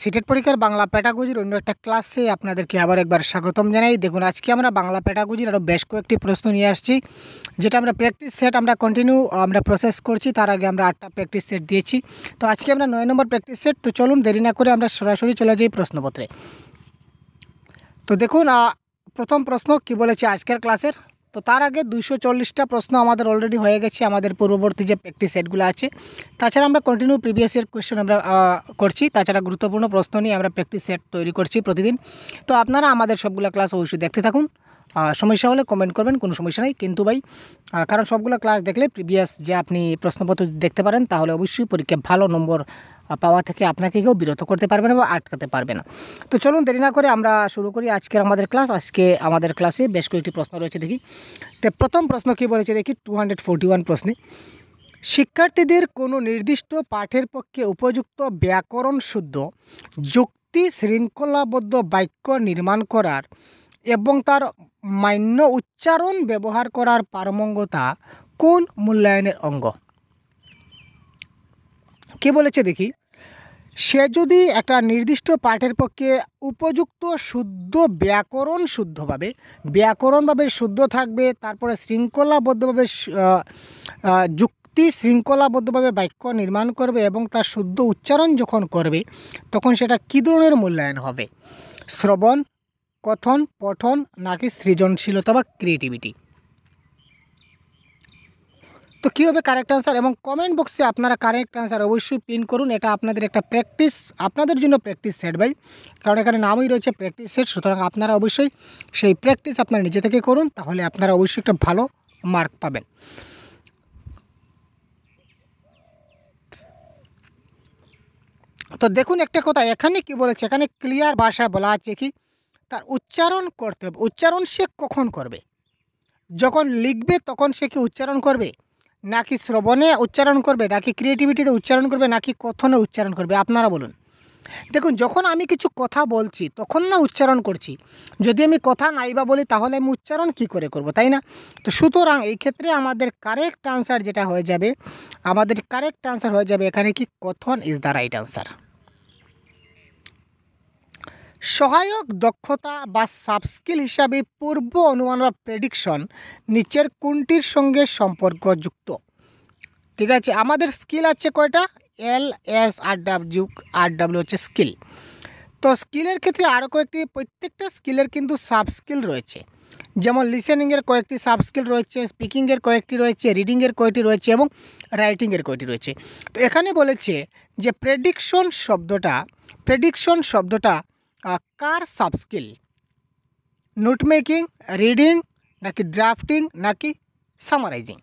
CTET পরীক্ষার বাংলা পেটাগুজির অন্য একটা ক্লাসে আপনাদেরকে আবার একবার স্বাগতম জানাই দেখুন আজকে আমরা বাংলা প্যাটাগুজির আরও বেশ কয়েকটি প্রশ্ন নিয়ে আসছি যেটা আমরা প্র্যাকটিস সেট আমরা কন্টিনিউ আমরা প্রসেস করছি তার আগে আমরা আটটা প্র্যাকটিস সেট দিয়েছি তো আজকে আমরা নয় নম্বর প্র্যাকটিস সেট তো চলুন দেরি না করে আমরা সরাসরি চলে যাই প্রশ্নপত্রে তো দেখুন প্রথম প্রশ্ন কি বলেছে আজকের ক্লাসের তো তার আগে দুইশো চল্লিশটা প্রশ্ন আমাদের অলরেডি হয়ে গেছে আমাদের পূর্ববর্তী যে প্র্যাকটিস সেটগুলো আছে তাছাড়া আমরা কন্টিনিউ প্রিভিয়াস ইয়ার কোয়েশ্চেন আমরা করছি তাছাড়া গুরুত্বপূর্ণ প্রশ্ন নিয়ে আমরা প্র্যাকটিস সেট তৈরি করছি প্রতিদিন তো আপনারা আমাদের সবগুলো ক্লাস অবশ্যই দেখতে থাকুন সমস্যা হলে কমেন্ট করবেন কোনো সমস্যা নেই কিন্তু ভাই কারণ সবগুলো ক্লাস দেখলে প্রিভিয়াস যে আপনি প্রশ্নপত্র দেখতে পারেন তাহলে অবশ্যই পরীক্ষায় ভালো নম্বর পাওয়া থেকে আপনাকে কেউ বিরত করতে পারবে না বা আটকাতে পারবে না তো চলুন দেরি না করে আমরা শুরু করি আজকের আমাদের ক্লাস আজকে আমাদের ক্লাসে বেশ কয়েকটি প্রশ্ন রয়েছে দেখি তো প্রথম প্রশ্ন কী বলেছে দেখি টু হান্ড্রেড ফোরটি ওয়ান প্রশ্নে শিক্ষার্থীদের কোনো নির্দিষ্ট পাঠের পক্ষে উপযুক্ত ব্যাকরণ শুদ্ধ যুক্তি শৃঙ্খলাবদ্ধ বাক্য নির্মাণ করার এবং তার মান্য উচ্চারণ ব্যবহার করার পারমঙ্গতা কোন মূল্যায়নের অঙ্গ কে বলেছে দেখি সে যদি একটা নির্দিষ্ট পাঠের পক্ষে উপযুক্ত শুদ্ধ ব্যাকরণ শুদ্ধভাবে ব্যাকরণভাবে শুদ্ধ থাকবে তারপরে শৃঙ্খলাবদ্ধভাবে যুক্তি শৃঙ্খলাবদ্ধভাবে বাক্য নির্মাণ করবে এবং তার শুদ্ধ উচ্চারণ যখন করবে তখন সেটা কী ধরনের মূল্যায়ন হবে শ্রবণ কথন পঠন নাকি সৃজনশীলতা বা ক্রিয়েটিভিটি তো কী হবে কারেক্ট অ্যান্সার এবং কমেন্ট বক্সে আপনারা কারেক্ট অ্যান্সার অবশ্যই পিন করুন এটা আপনাদের একটা প্র্যাকটিস আপনাদের জন্য প্র্যাকটিস সেট ভাই কারণ এখানে নামই রয়েছে প্র্যাকটিস সেট সুতরাং আপনারা অবশ্যই সেই প্র্যাকটিস আপনারা নিজে থেকে করুন তাহলে আপনারা অবশ্যই একটা ভালো মার্ক পাবেন তো দেখুন একটা কথা এখানে কি বলেছে এখানে ক্লিয়ার ভাষায় বলা আছে কি তার উচ্চারণ করতে হবে উচ্চারণ সে কখন করবে যখন লিখবে তখন সে কি উচ্চারণ করবে নাকি শ্রবণে উচ্চারণ করবে নাকি ক্রিয়েটিভিটিতে উচ্চারণ করবে নাকি কথনে উচ্চারণ করবে আপনারা বলুন দেখুন যখন আমি কিছু কথা বলছি তখন না উচ্চারণ করছি যদি আমি কথা নাই বা বলি তাহলে আমি উচ্চারণ কি করে করব তাই না তো সুতরাং এই ক্ষেত্রে আমাদের কারেক্ট আনসার যেটা হয়ে যাবে আমাদের কারেক্ট আনসার হয়ে যাবে এখানে কি কথন ইজ দ্য রাইট আনসার সহায়ক দক্ষতা বা সাবস্কিল হিসাবে পূর্ব অনুমান বা প্রেডিকশন নিচের কোনটির সঙ্গে সম্পর্কযুক্ত ঠিক আছে আমাদের স্কিল আছে কয়টা L S R W R W হচ্ছে স্কিল তো স্কিলের ক্ষেত্রে আরও কয়েকটি প্রত্যেকটা স্কিলের কিন্তু সাবস্কিল রয়েছে যেমন লিসেনিংয়ের কয়েকটি সাবস্কিল রয়েছে স্পিকিংয়ের কয়েকটি রয়েছে রিডিংয়ের কয়েকটি রয়েছে এবং রাইটিংয়ের কয়েকটি রয়েছে তো এখানে বলেছে যে প্রেডিকশন শব্দটা প্রেডিকশন শব্দটা আকার সাবস্কিল নোট মেকিং রিডিং না কি ড্রাফটিং না কি সামারাইজিং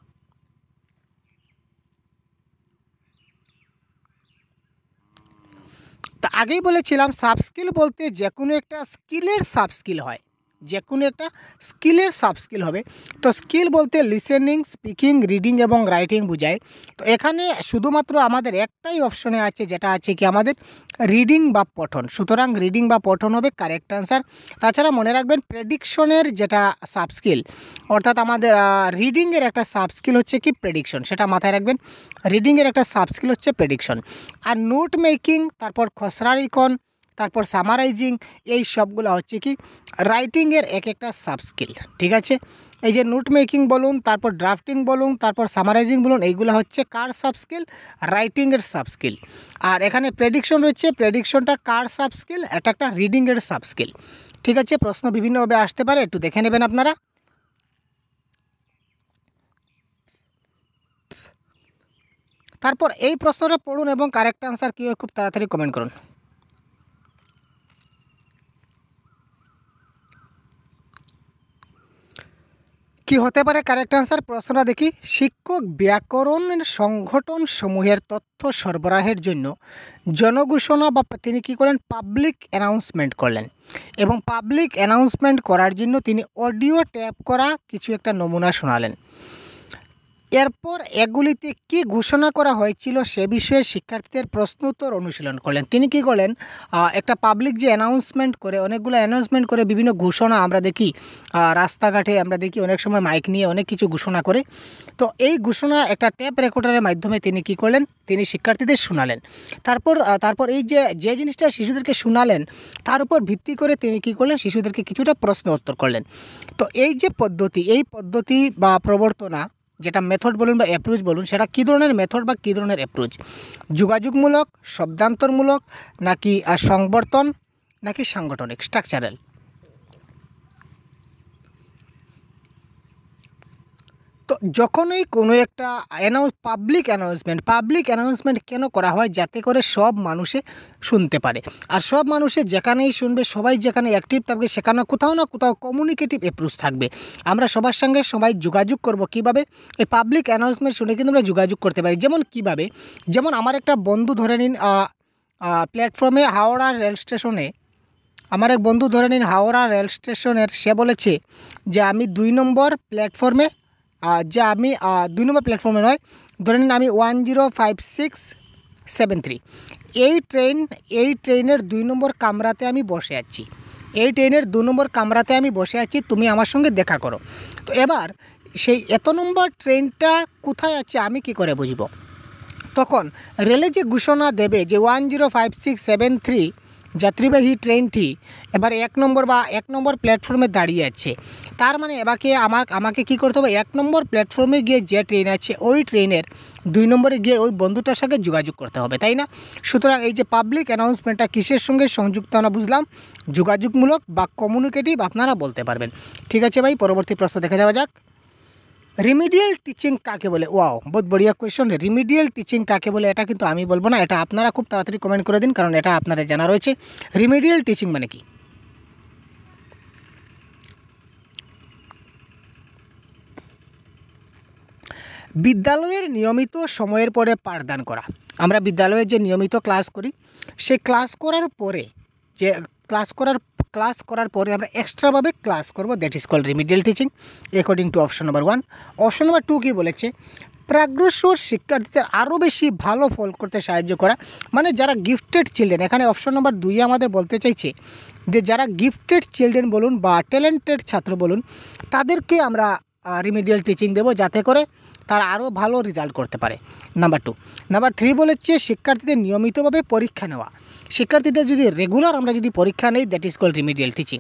তো আগেই বলেছিলাম সাবস্কিল বলতে যে কোনো একটা স্কিলের সাবস্কিল হয় যে কোনো একটা স্কিলের সাব স্কিল হবে তো স্কিল বলতে লিসেনিং স্পিকিং রিডিং এবং রাইটিং বোঝায় তো এখানে শুধুমাত্র আমাদের একটাই অপশনে আছে যেটা আছে কি আমাদের রিডিং বা পঠন সুতরাং রিডিং বা পঠন হবে কারেক্ট অ্যান্সার তাছাড়া মনে রাখবেন প্রেডিকশনের যেটা সাব স্কিল অর্থাৎ আমাদের রিডিংয়ের একটা সাব স্কিল হচ্ছে কি প্রেডিকশন সেটা মাথায় রাখবেন রিডিংয়ের একটা সাব স্কিল হচ্ছে প্রেডিকশন আর নোট মেকিং তারপর খসড়া রিকন তারপর সামারাইজিং এই সবগুলো হচ্ছে কি রাইটিংয়ের এক একটা সাবস্কিল ঠিক আছে এই যে নোট মেকিং বলুন তারপর ড্রাফটিং বলুন তারপর সামারাইজিং বলুন এইগুলো হচ্ছে কার সাবস্কিল রাইটিংয়ের সাবস্কিল আর এখানে প্রেডিকশন রয়েছে প্রেডিকশনটা কার সাবস্কিল এটা একটা রিডিংয়ের সাবস্কিল ঠিক আছে প্রশ্ন বিভিন্নভাবে আসতে পারে একটু দেখে নেবেন আপনারা তারপর এই প্রশ্নটা পড়ুন এবং কারেক্ট আনসার কী খুব তাড়াতাড়ি কমেন্ট করুন কি হতে পারে কারেক্ট আনসার প্রশ্নটা দেখি শিক্ষক ব্যাকরণের সংগঠন সমূহের তথ্য সরবরাহের জন্য জনঘোষণা বা তিনি কী করেন পাবলিক অ্যানাউন্সমেন্ট করলেন এবং পাবলিক অ্যানাউন্সমেন্ট করার জন্য তিনি অডিও ট্যাপ করা কিছু একটা নমুনা শোনালেন এরপর এগুলিতে কি ঘোষণা করা হয়েছিল সে বিষয়ে শিক্ষার্থীদের প্রশ্ন উত্তর অনুশীলন করলেন তিনি কি করলেন একটা পাবলিক যে অ্যানাউন্সমেন্ট করে অনেকগুলো অ্যানাউন্সমেন্ট করে বিভিন্ন ঘোষণা আমরা দেখি রাস্তাঘাটে আমরা দেখি অনেক সময় মাইক নিয়ে অনেক কিছু ঘোষণা করে তো এই ঘোষণা একটা ট্যাপ রেকর্ডারের মাধ্যমে তিনি কি করলেন তিনি শিক্ষার্থীদের শোনালেন তারপর তারপর এই যে যে জিনিসটা শিশুদেরকে শোনালেন তার উপর ভিত্তি করে তিনি কি করলেন শিশুদেরকে কিছুটা প্রশ্ন উত্তর করলেন তো এই যে পদ্ধতি এই পদ্ধতি বা প্রবর্তনা যেটা মেথড বলুন বা অ্যাপ্রোচ বলুন সেটা কী ধরনের মেথড বা কী ধরনের অ্যাপ্রোচ যোগাযোগমূলক শব্দান্তরমূলক নাকি সংবর্তন নাকি সাংগঠনিক স্ট্রাকচারাল তো যখনই কোনো একটা announce public announcement public announcement কেন করা হয় যাতে করে সব মানুষে শুনতে পারে আর সব মানুষে যেখানেই শুনবে সবাই যেখানে অ্যাক্টিভ থাকবে সেখানে কোথাও না কোথাও কমিউনিকেটিভ অ্যাপ্রোচ থাকবে আমরা সবার সঙ্গে সবাই যোগাযোগ করব কিভাবে এই পাবলিক অ্যানাউন্সমেন্ট শুনে কিন্তু আমরা যোগাযোগ করতে পারি যেমন কিভাবে যেমন আমার একটা বন্ধু ধরে নিন প্ল্যাটফর্মে হাওড়া রেল স্টেশনে আমার এক বন্ধু ধরে নিন হাওড়া রেল স্টেশনের সে বলেছে যে আমি দুই নম্বর প্ল্যাটফর্মে যে আমি দুই নম্বর প্ল্যাটফর্মে নয় ধরে নিন আমি one zero five six seven three এই ট্রেন এই ট্রেনের দুই নম্বর কামরাতে আমি বসে আছি এই ট্রেনের দু নম্বর কামরাতে আমি বসে আছি তুমি আমার সঙ্গে দেখা করো তো এবার সেই এত নম্বর ট্রেনটা কোথায় আছে আমি কি করে বুঝব তখন রেলে যে ঘোষণা দেবে যে one zero five six seven three যাত্রীবাহী ট্রেনটি এবার এক নম্বর বা এক নম্বর প্ল্যাটফর্মে দাঁড়িয়ে আছে তার মানে এবারকে আমার আমাকে কি করতে হবে এক নম্বর প্ল্যাটফর্মে গিয়ে যে ট্রেন আছে ওই ট্রেনের দুই নম্বরে গিয়ে ওই বন্ধুটার সঙ্গে যোগাযোগ করতে হবে তাই না সুতরাং এই যে পাবলিক অ্যানাউন্সমেন্টটা কিসের সঙ্গে সংযুক্ত না বুঝলাম যোগাযোগমূলক বা কমিউনিকেটিভ আপনারা বলতে পারবেন ঠিক আছে ভাই পরবর্তী প্রশ্ন দেখা যাওয়া যাক রিমিডিয়াল টিচিং কাকে বলে ওয়াও বহুত বড়িয়া কোয়েশন রিমিডিয়াল টিচিং কাকে বলে এটা কিন্তু আমি বলবো না এটা আপনারা খুব তাড়াতাড়ি কমেন্ট করে দিন কারণ এটা আপনাদের জানা রয়েছে রিমিডিয়াল টিচিং মানে কি বিদ্যালয়ের নিয়মিত সময়ের পরে পাঠদান করা আমরা বিদ্যালয়ে যে নিয়মিত ক্লাস করি সেই ক্লাস করার পরে যে ক্লাস করার ক্লাস করার পরে আমরা এক্সট্রাভাবে ক্লাস করব that is call remedial teaching according to option number one option number two কী বলেছে প্রাগ্রসর শিক্ষার্থীদের আরও বেশি ভালো ফল করতে সাহায্য করা মানে যারা গিফটেড চিলড্রেন এখানে অপশন নম্বর দুই আমাদের বলতে চাইছে যে যারা গিফটেড চিলড্রেন বলুন বা ট্যালেন্টেড ছাত্র বলুন তাদেরকে আমরা রিমিডিয়াল টিচিং দেব যাতে করে তারা আরও ভালো রেজাল্ট করতে পারে নাম্বার টু নাম্বার থ্রি বলেছে শিক্ষার্থীদের নিয়মিতভাবে পরীক্ষা নেওয়া শিক্ষার্থীদের যদি রেগুলার আমরা যদি পরীক্ষা নেই that is call remedial teaching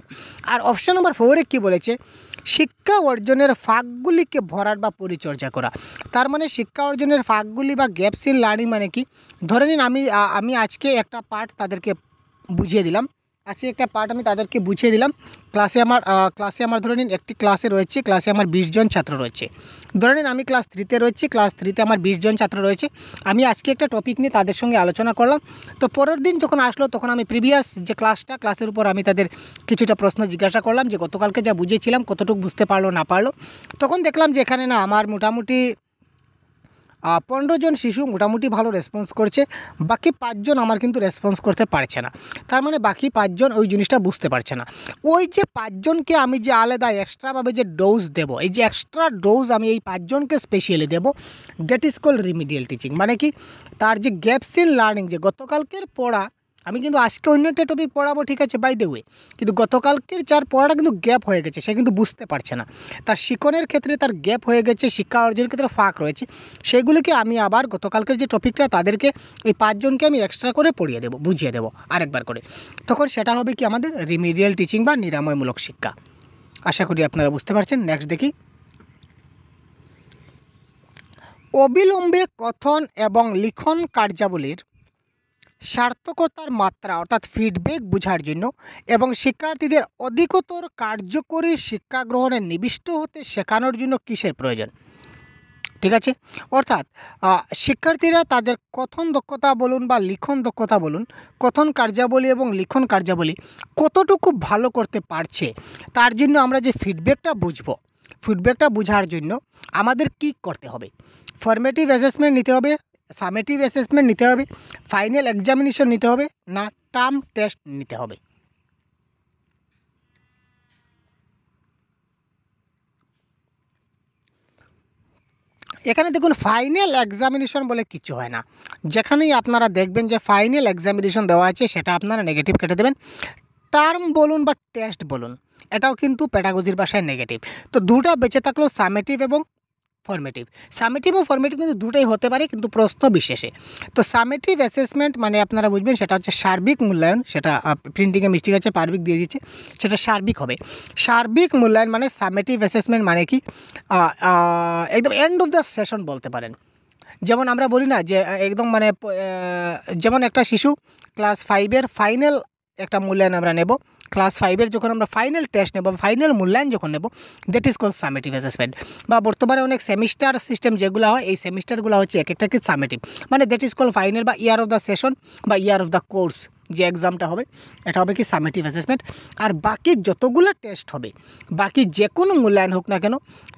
আর অপশন নাম্বার ফোরে কী বলেছে শিক্ষা অর্জনের ফাঁকগুলিকে ভরাট বা পরিচর্যা করা তার মানে শিক্ষা অর্জনের ফাঁকগুলি বা গ্যাপস ইন লার্নিং মানে কি ধরে নিন আমি আমি আজকে একটা পার্ট তাদেরকে বুঝিয়ে দিলাম আজকে একটা পার্ট আমি তাদেরকে বুঝিয়ে দিলাম ক্লাসে আমার ক্লাসে আমার ধরে নিন একটি ক্লাসে রয়েছে ক্লাসে আমার জন ছাত্র রয়েছে ধরে নিন আমি ক্লাস থ্রিতে রয়েছি ক্লাস থ্রিতে আমার জন ছাত্র রয়েছে আমি আজকে একটা টপিক নিয়ে তাদের সঙ্গে আলোচনা করলাম তো পরের দিন যখন আসলো তখন আমি প্রিভিয়াস যে ক্লাসটা ক্লাসের উপর আমি তাদের কিছুটা প্রশ্ন জিজ্ঞাসা করলাম যে গতকালকে যা বুঝিয়েছিলাম কতটুকু বুঝতে পারলো না পারলো তখন দেখলাম যে এখানে না আমার মোটামুটি পনেরো জন শিশু মোটামুটি ভালো রেসপন্স করছে বাকি পাঁচজন আমার কিন্তু রেসপন্স করতে পারছে না তার মানে বাকি পাঁচজন ওই জিনিসটা বুঝতে পারছে না ওই যে পাঁচজনকে আমি যে আলাদা এক্সট্রাভাবে যে ডোজ দেব এই যে এক্সট্রা ডোজ আমি এই পাঁচজনকে স্পেশালি দেব that is call remedial teaching মানে কি তার যে গ্যাপস ইন লার্নিং যে গতকালকের পড়া আমি কিন্তু আজকে অন্য একটা টপিক পড়াবো ঠিক আছে বাই দ্য কিন্তু গতকালকের যার পড়াটা কিন্তু গ্যাপ হয়ে গেছে সে কিন্তু বুঝতে পারছে না তার শিক্ষণের ক্ষেত্রে তার গ্যাপ হয়ে গেছে শিক্ষা অর্জনের ক্ষেত্রে ফাঁক রয়েছে সেগুলিকে আমি আবার গতকালকের যে টপিকটা তাদেরকে এই পাঁচজনকে আমি এক্সট্রা করে পড়িয়ে দেবো বুঝিয়ে দেবো আরেকবার করে তখন সেটা হবে কি আমাদের রিমিডিয়াল টিচিং বা নিরাময়মূলক শিক্ষা আশা করি আপনারা বুঝতে পারছেন নেক্সট দেখি অবিলম্বে কথন এবং লিখন কার্যাবলীর সার্থকতার মাত্রা অর্থাৎ ফিডব্যাক বোঝার জন্য এবং শিক্ষার্থীদের অধিকতর কার্যকরী শিক্ষা গ্রহণে নিবিষ্ট হতে শেখানোর জন্য কিসের প্রয়োজন ঠিক আছে অর্থাৎ শিক্ষার্থীরা তাদের কথন দক্ষতা বলুন বা লিখন দক্ষতা বলুন কথন কার্যাবলী এবং লিখন কার্যাবলী কতটুকু ভালো করতে পারছে তার জন্য আমরা যে ফিডব্যাকটা বুঝবো ফিডব্যাকটা বোঝার জন্য আমাদের কি করতে হবে ফর্মেটিভ অ্যাসেসমেন্ট নিতে হবে সামেটিভ অ্যাসেসমেন্ট নিতে হবে ফাইনাল এক্সামিনেশন নিতে হবে না টার্ম টেস্ট নিতে হবে এখানে দেখুন ফাইনাল এক্সামিনেশন বলে কিছু হয় না যেখানেই আপনারা দেখবেন যে ফাইনাল এক্সামিনেশন দেওয়া আছে সেটা আপনারা নেগেটিভ কেটে দেবেন টার্ম বলুন বা টেস্ট বলুন এটাও কিন্তু প্যাটাগজির ভাষায় নেগেটিভ তো দুটা বেঁচে থাকলো সামেটিভ এবং ফর্মেটিভ সামেটিভ ও ফর্মেটিভ কিন্তু দুটোই হতে পারে কিন্তু প্রশ্ন বিশেষে তো সামেটিভ অ্যাসেসমেন্ট মানে আপনারা বুঝবেন সেটা হচ্ছে সার্বিক মূল্যায়ন সেটা প্রিন্টিংয়ে মিষ্টি আছে পার্বিক দিয়ে দিচ্ছে সেটা সার্বিক হবে সার্বিক মূল্যায়ন মানে সামেটিভ অ্যাসেসমেন্ট মানে কি একদম এন্ড অফ দ্য সেশন বলতে পারেন যেমন আমরা বলি না যে একদম মানে যেমন একটা শিশু ক্লাস ফাইভের ফাইনাল একটা মূল্যায়ন আমরা নেব ক্লাস 5 এর যখন আমরা ফাইনাল টেস্ট নেব বা ফাইনাল মূল্যায়ন যখন নেব that is call summative assessment বা বর্তমানে অনেক সেমিস্টার সিস্টেম যেগুলো হয় এই সেমিস্টারগুলো হচ্ছে প্রত্যেকটা কি সামেটিভ মানে দ্যাট ইজ কল ফাইনাল বা ইয়ার অফ দা সেশন বা ইয়ার অফ দা কোর্স যে एग्जामটা হবে এটা হবে কি সামেটিভ অ্যাসেসমেন্ট আর বাকি যতগুলো টেস্ট হবে বাকি যে কোনো মূল্যায়ন হোক না কেন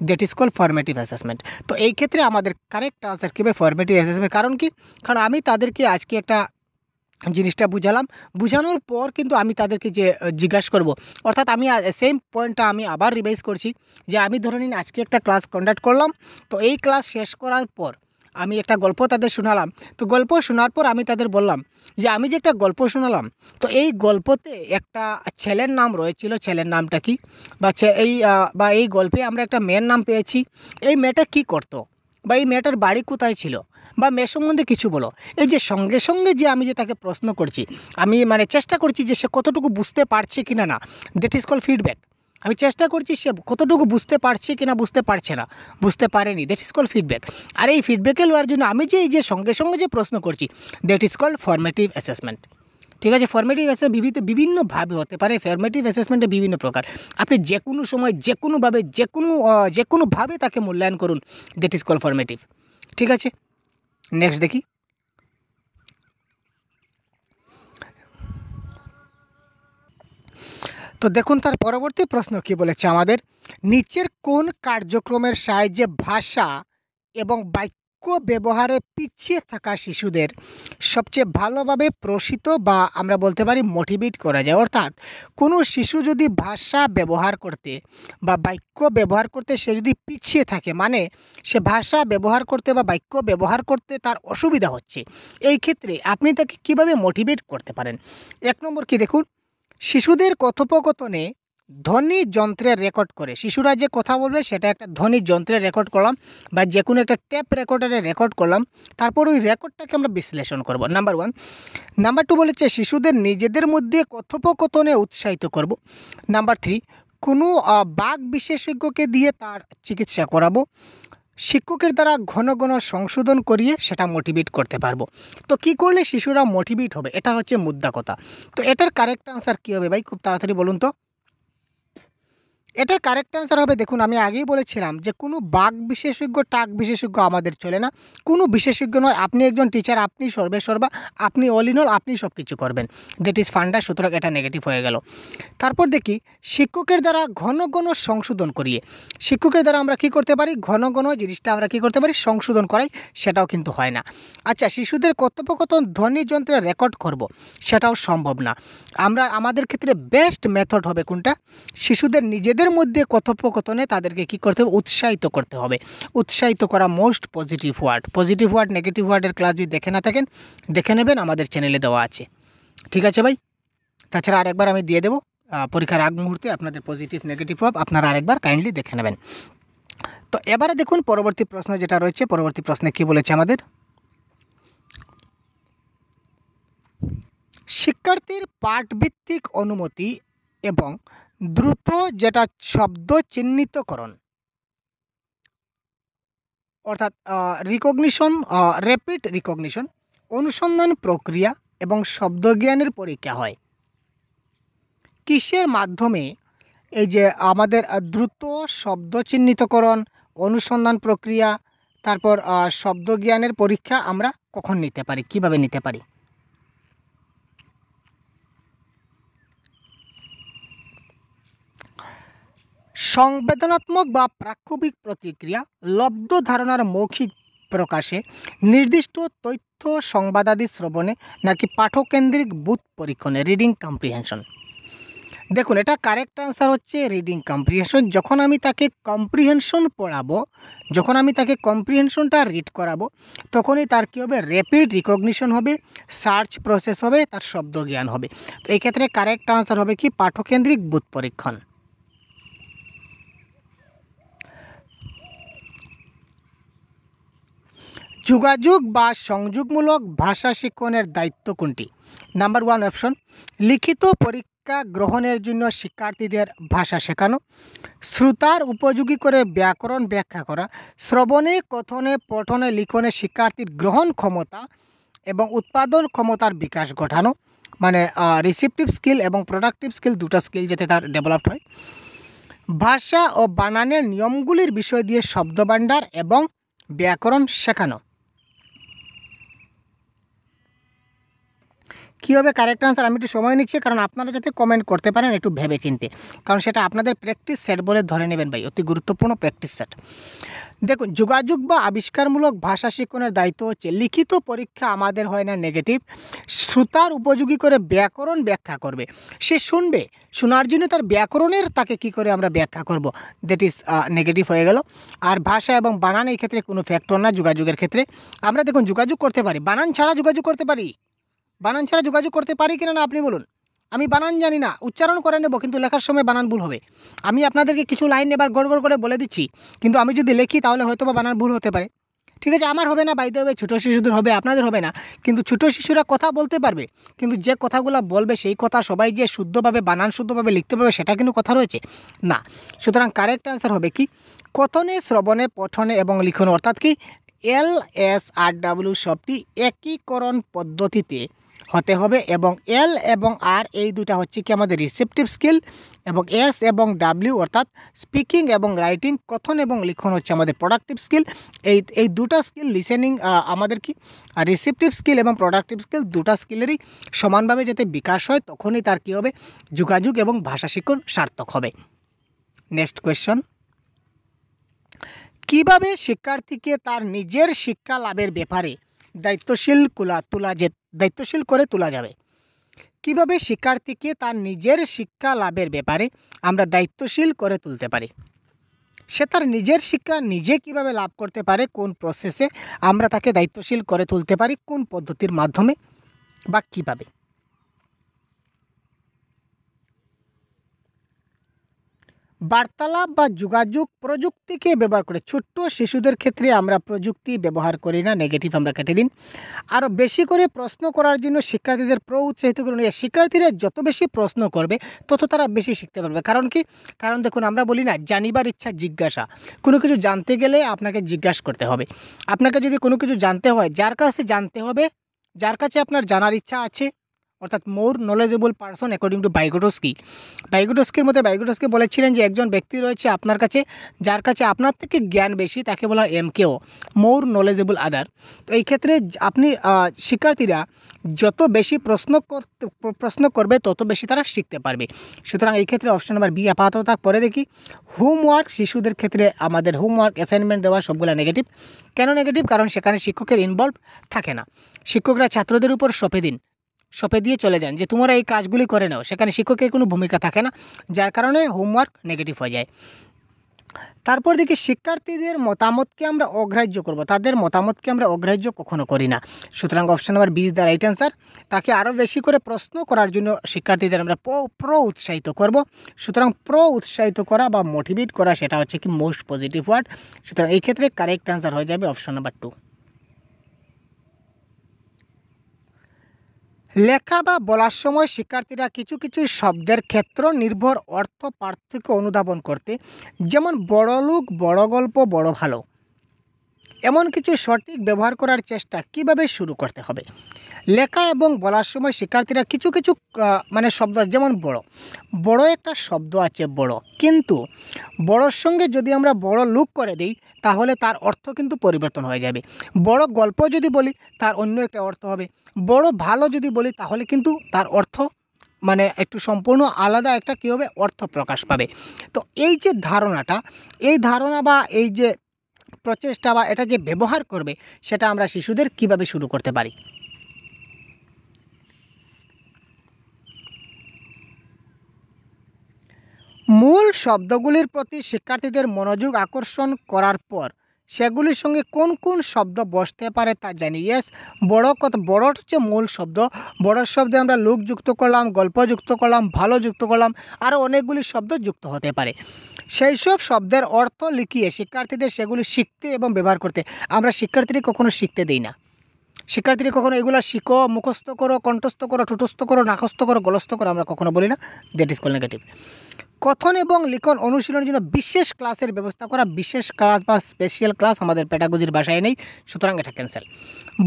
that is call formative assessment তো এই ক্ষেত্রে আমাদের কারেক্ট आंसर কি হবে ফরম্যাটিভ অ্যাসেসমেন্ট কারণ কি কারণ আমি তাদেরকে আজকে একটা জিনিসটা বুঝালাম বুঝানোর পর কিন্তু আমি তাদেরকে যে জিজ্ঞাসা করব অর্থাৎ আমি সেম পয়েন্টটা আমি আবার রিভাইজ করছি যে আমি ধরে নিন আজকে একটা ক্লাস কন্ডাক্ট করলাম তো এই ক্লাস শেষ করার পর আমি একটা গল্প তাদের শোনালাম তো গল্প শোনার পর আমি তাদের বললাম যে আমি যে একটা গল্প শোনালাম তো এই গল্পতে একটা ছেলের নাম রয়েছিল ছেলের নামটা কি বা এই বা এই গল্পে আমরা একটা মেয়ের নাম পেয়েছি এই মেয়েটা কি করতো বা এই মেয়েটার বাড়ি কোথায় ছিল বা মেয়ের সম্বন্ধে কিছু বলো এই যে সঙ্গে সঙ্গে যে আমি যে তাকে প্রশ্ন করছি আমি মানে চেষ্টা করছি যে সে কতটুকু বুঝতে পারছে কি না না দ্যাট ইজ কল ফিডব্যাক আমি চেষ্টা করছি সে কতটুকু বুঝতে পারছে কি না বুঝতে পারছে না বুঝতে পারেনি দ্যাট ইজ কল ফিডব্যাক আর এই ফিডব্যাকে লওয়ার জন্য আমি যে এই যে সঙ্গে সঙ্গে যে প্রশ্ন করছি that is call formative assessment ঠিক আছে ফর্মেটিভ অ্যাসেসমেন্ট বিভিন্ন বিভিন্নভাবে হতে পারে ফর্মেটিভ অ্যাসেসমেন্টে বিভিন্ন প্রকার আপনি যে কোনো সময় যে কোনোভাবে যে কোনো যে কোনোভাবে তাকে মূল্যায়ন করুন দ্যাট ইজ কল ফর্মেটিভ ঠিক আছে নেক্সট দেখি তো দেখুন তার পরবর্তী প্রশ্ন কি বলেছে আমাদের নিচের কোন কার্যক্রমের সাহায্যে ভাষা এবং বাক্য ব্যবহারে পিছিয়ে থাকা শিশুদের সবচেয়ে ভালোভাবে প্রসিত বা আমরা বলতে পারি মোটিভেট করা যায় অর্থাৎ কোনো শিশু যদি ভাষা ব্যবহার করতে বা বাক্য ব্যবহার করতে সে যদি পিছিয়ে থাকে মানে সে ভাষা ব্যবহার করতে বা বাক্য ব্যবহার করতে তার অসুবিধা হচ্ছে এই ক্ষেত্রে আপনি তাকে কিভাবে মোটিভেট করতে পারেন এক নম্বর কি দেখুন শিশুদের কথোপকথনে ধ্বনি যন্ত্রে রেকর্ড করে শিশুরা যে কথা বলবে সেটা একটা ধ্বনি যন্ত্রে রেকর্ড করলাম বা যে কোনো একটা টেপ রেকর্ডারে রেকর্ড করলাম তারপর ওই রেকর্ডটাকে আমরা বিশ্লেষণ করব নাম্বার ওয়ান নাম্বার টু বলেছে শিশুদের নিজেদের মধ্যে কথোপকথনে উৎসাহিত করব নাম্বার থ্রি কোনো বাঘ বিশেষজ্ঞকে দিয়ে তার চিকিৎসা করাবো শিক্ষকের দ্বারা ঘন ঘন সংশোধন করিয়ে সেটা মোটিভেট করতে পারবো তো কি করলে শিশুরা মোটিভেট হবে এটা হচ্ছে মুদ্রা কথা তো এটার কারেক্ট আনসার কী হবে ভাই খুব তাড়াতাড়ি বলুন তো এটা কারেক্ট অ্যান্সার হবে দেখুন আমি আগেই বলেছিলাম যে কোনো বাঘ বিশেষজ্ঞ টাক বিশেষজ্ঞ আমাদের চলে না কোনো বিশেষজ্ঞ নয় আপনি একজন টিচার আপনি সর্বে সর্বা আপনি অল ইন অল আপনি সব কিছু করবেন দ্যাট ইজ ফান্ডা সুতরাং এটা নেগেটিভ হয়ে গেল তারপর দেখি শিক্ষকের দ্বারা ঘন ঘন সংশোধন করিয়ে শিক্ষকের দ্বারা আমরা কি করতে পারি ঘন ঘন জিনিসটা আমরা কি করতে পারি সংশোধন করাই সেটাও কিন্তু হয় না আচ্ছা শিশুদের কথোপকথন ধ্বনি যন্ত্রে রেকর্ড করব সেটাও সম্ভব না আমরা আমাদের ক্ষেত্রে বেস্ট মেথড হবে কোনটা শিশুদের নিজেদের তাদের মধ্যে কথোপকথনে তাদেরকে কি করতে হবে উৎসাহিত করতে হবে উৎসাহিত করা most positive word positive word negative ওয়ার্ডের ক্লাস যদি দেখে না থাকেন দেখে নেবেন আমাদের চ্যানেলে দেওয়া আছে ঠিক আছে ভাই তাছাড়া আরেকবার আমি দিয়ে দেবো পরীক্ষার আগ মুহূর্তে আপনাদের পজিটিভ নেগেটিভ ওয়ার্ড আপনারা আরেকবার কাইন্ডলি দেখে নেবেন তো এবারে দেখুন পরবর্তী প্রশ্ন যেটা রয়েছে পরবর্তী প্রশ্নে কি বলেছে আমাদের শিক্ষার্থীর পাঠভিত্তিক অনুমতি এবং দ্রুত যেটা শব্দ চিহ্নিতকরণ অর্থাৎ রিকগনিশন র্যাপিড রিকগনিশন অনুসন্ধান প্রক্রিয়া এবং শব্দজ্ঞানের পরীক্ষা হয় কিসের মাধ্যমে এই যে আমাদের দ্রুত শব্দ চিহ্নিতকরণ অনুসন্ধান প্রক্রিয়া তারপর শব্দজ্ঞানের পরীক্ষা আমরা কখন নিতে পারি কিভাবে নিতে পারি সংবেদনাত্মক বা প্রাক্ষোভিক প্রতিক্রিয়া লব্ধ ধারণার মৌখিক প্রকাশে নির্দিষ্ট তথ্য সংবাদাদি শ্রবণে নাকি পাঠকেন্দ্রিক বুথ পরীক্ষণে রিডিং কম্প্রিহেনশন দেখুন এটা কারেক্ট আনসার হচ্ছে রিডিং কম্প্রিহেনশন যখন আমি তাকে কম্প্রিহেনশন পড়াবো যখন আমি তাকে কম্প্রিহেনশনটা রিড করাবো তখনই তার কী হবে র্যাপিড রিকগনিশন হবে সার্চ প্রসেস হবে তার শব্দ জ্ঞান হবে তো এক্ষেত্রে কারেক্ট আনসার হবে কি পাঠকেন্দ্রিক বুথ পরীক্ষণ যোগাযোগ বা সংযোগমূলক ভাষা শিক্ষণের দায়িত্ব কোনটি নাম্বার ওয়ান অপশন লিখিত পরীক্ষা গ্রহণের জন্য শিক্ষার্থীদের ভাষা শেখানো শ্রোতার উপযোগী করে ব্যাকরণ ব্যাখ্যা করা শ্রবণে কথনে পঠনে লিখনে শিক্ষার্থীর গ্রহণ ক্ষমতা এবং উৎপাদন ক্ষমতার বিকাশ ঘটানো মানে রিসিপটিভ স্কিল এবং প্রোডাক্টিভ স্কিল দুটো স্কিল যাতে তার ডেভেলপ হয় ভাষা ও বানানের নিয়মগুলির বিষয় দিয়ে শব্দভাণ্ডার এবং ব্যাকরণ শেখানো কীভাবে হবে কারেক্ট আনসার আমি একটু সময় নিচ্ছি কারণ আপনারা যাতে কমেন্ট করতে পারেন একটু ভেবে চিনতে কারণ সেটা আপনাদের প্র্যাকটিস সেট বলে ধরে নেবেন ভাই অতি গুরুত্বপূর্ণ প্র্যাকটিস সেট দেখুন যোগাযোগ বা আবিষ্কারমূলক ভাষা শিক্ষণের দায়িত্ব হচ্ছে লিখিত পরীক্ষা আমাদের হয় না নেগেটিভ শ্রোতার উপযোগী করে ব্যাকরণ ব্যাখ্যা করবে সে শুনবে শোনার জন্য তার ব্যাকরণের তাকে কি করে আমরা ব্যাখ্যা করব দ্যাট ইজ নেগেটিভ হয়ে গেল আর ভাষা এবং বানান এই ক্ষেত্রে কোনো ফ্যাক্টর না যোগাযোগের ক্ষেত্রে আমরা দেখুন যোগাযোগ করতে পারি বানান ছাড়া যোগাযোগ করতে পারি বানান ছাড়া যোগাযোগ করতে পারি কিনা না আপনি বলুন আমি বানান জানি না উচ্চারণ করে নেব কিন্তু লেখার সময় বানান ভুল হবে আমি আপনাদেরকে কিছু লাইন এবার গড় গড় করে বলে দিচ্ছি কিন্তু আমি যদি লেখি তাহলে হয়তো বা বানান ভুল হতে পারে ঠিক আছে আমার হবে না বাইতে হবে ছোটো শিশুদের হবে আপনাদের হবে না কিন্তু ছোটো শিশুরা কথা বলতে পারবে কিন্তু যে কথাগুলো বলবে সেই কথা সবাই যে শুদ্ধভাবে বানান শুদ্ধভাবে লিখতে পারবে সেটা কিন্তু কথা রয়েছে না সুতরাং কারেক্ট অ্যান্সার হবে কি কথনে শ্রবণে পঠনে এবং লিখনে অর্থাৎ কি এল এস আর ডাব্লিউ সবটি একীকরণ পদ্ধতিতে হতে হবে এবং এল এবং আর এই দুটা হচ্ছে কি আমাদের রিসেপটিভ স্কিল এবং এস এবং ডাব্লিউ অর্থাৎ স্পিকিং এবং রাইটিং কথন এবং লিখন হচ্ছে আমাদের প্রোডাক্টিভ স্কিল এই এই দুটা স্কিল লিসেনিং আমাদের কি রিসেপটিভ স্কিল এবং প্রোডাক্টিভ স্কিল দুটা স্কিলেরই সমানভাবে যাতে বিকাশ হয় তখনই তার কি হবে যোগাযোগ এবং ভাষা শিক্ষণ সার্থক হবে নেক্সট কোয়েশ্চন কিভাবে শিক্ষার্থীকে তার নিজের শিক্ষা লাভের ব্যাপারে দায়িত্বশীল কুলা তোলা যে দায়িত্বশীল করে তোলা যাবে কিভাবে শিক্ষার্থীকে তার নিজের শিক্ষা লাভের ব্যাপারে আমরা দায়িত্বশীল করে তুলতে পারি সে তার নিজের শিক্ষা নিজে কিভাবে লাভ করতে পারে কোন প্রসেসে আমরা তাকে দায়িত্বশীল করে তুলতে পারি কোন পদ্ধতির মাধ্যমে বা কিভাবে বার্তালাপ বা যোগাযোগ প্রযুক্তিকে ব্যবহার করে ছোট্ট শিশুদের ক্ষেত্রে আমরা প্রযুক্তি ব্যবহার করি না নেগেটিভ আমরা কেটে দিন আরও বেশি করে প্রশ্ন করার জন্য শিক্ষার্থীদের প্র উৎসাহিত করুন শিক্ষার্থীরা যত বেশি প্রশ্ন করবে তত তারা বেশি শিখতে পারবে কারণ কি কারণ দেখুন আমরা বলি না জানিবার ইচ্ছা জিজ্ঞাসা কোনো কিছু জানতে গেলে আপনাকে জিজ্ঞাসা করতে হবে আপনাকে যদি কোনো কিছু জানতে হয় যার কাছে জানতে হবে যার কাছে আপনার জানার ইচ্ছা আছে অর্থাৎ more knowledgeable person according to Vygotsky বাইগোটস্কির মধ্যে বাইগোটস্কি বলেছিলেন যে একজন ব্যক্তি রয়েছে আপনার কাছে যার কাছে আপনার থেকে জ্ঞান বেশি তাকে বলা এম কেও মোর নলেজেবল আদার তো এই ক্ষেত্রে আপনি শিক্ষার্থীরা যত বেশি প্রশ্ন করতে প্রশ্ন করবে তত বেশি তারা শিখতে পারবে সুতরাং এই ক্ষেত্রে অপশন নাম্বার বি আপাতত তার পরে দেখি হোমওয়ার্ক শিশুদের ক্ষেত্রে আমাদের হোমওয়ার্ক অ্যাসাইনমেন্ট দেওয়া সবগুলো নেগেটিভ কেন নেগেটিভ কারণ সেখানে শিক্ষকের ইনভলভ থাকে না শিক্ষকরা ছাত্রদের উপর সঁপে দিন শপে দিয়ে চলে যান যে তোমরা এই কাজগুলি করে নাও সেখানে শিক্ষকের কোনো ভূমিকা থাকে না যার কারণে হোমওয়ার্ক নেগেটিভ হয়ে যায় তারপর দেখি শিক্ষার্থীদের মতামতকে আমরা অগ্রাহ্য করব তাদের মতামতকে আমরা অগ্রাহ্য কখনো করি না সুতরাং অপশন নাম্বার বিশ দ্য রাইট অ্যান্সার তাকে আরও বেশি করে প্রশ্ন করার জন্য শিক্ষার্থীদের আমরা প্র উৎসাহিত করব সুতরাং প্র উৎসাহিত করা বা মোটিভেট করা সেটা হচ্ছে কি মোস্ট পজিটিভ ওয়ার্ড সুতরাং এই ক্ষেত্রে কারেক্ট অ্যান্সার হয়ে যাবে অপশন নাম্বার টু লেখা বা বলার সময় শিক্ষার্থীরা কিছু কিছু শব্দের ক্ষেত্র নির্ভর অর্থ পার্থক্য অনুধাবন করতে যেমন বড়লোক বড় গল্প বড় ভালো এমন কিছু সঠিক ব্যবহার করার চেষ্টা কিভাবে শুরু করতে হবে লেখা এবং বলার সময় শিক্ষার্থীরা কিছু কিছু মানে শব্দ যেমন বড় বড় একটা শব্দ আছে বড় কিন্তু বড়র সঙ্গে যদি আমরা বড় লুক করে দিই তাহলে তার অর্থ কিন্তু পরিবর্তন হয়ে যাবে বড় গল্প যদি বলি তার অন্য একটা অর্থ হবে বড় ভালো যদি বলি তাহলে কিন্তু তার অর্থ মানে একটু সম্পূর্ণ আলাদা একটা কী হবে অর্থ প্রকাশ পাবে তো এই যে ধারণাটা এই ধারণা বা এই যে প্রচেষ্টা বা এটা যে ব্যবহার করবে সেটা আমরা শিশুদের কিভাবে শুরু করতে পারি মূল শব্দগুলির প্রতি শিক্ষার্থীদের মনোযোগ আকর্ষণ করার পর সেগুলির সঙ্গে কোন কোন শব্দ বসতে পারে তা জানি ইয়েস বড় কথা বড় হচ্ছে মূল শব্দ বড় শব্দে আমরা লোক যুক্ত করলাম গল্প যুক্ত করলাম ভালো যুক্ত করলাম আরও অনেকগুলি শব্দ যুক্ত হতে পারে সেই সব শব্দের অর্থ লিখিয়ে শিক্ষার্থীদের সেগুলি শিখতে এবং ব্যবহার করতে আমরা শিক্ষার্থীদের কখনো শিখতে দিই না শিক্ষার্থীরা কখনো এগুলো শিখো মুখস্থ করো কণ্ঠস্থ করো ঠুটস্থ করো নাকস্থ করো গলস্থ করো আমরা কখনো বলি না দ্যাট ইজ কল নেগেটিভ কথন এবং লিখন অনুশীলনের জন্য বিশেষ ক্লাসের ব্যবস্থা করা বিশেষ ক্লাস বা স্পেশাল ক্লাস আমাদের প্যাটাগজির বাসায় নেই সুতরাং এটা ক্যান্সেল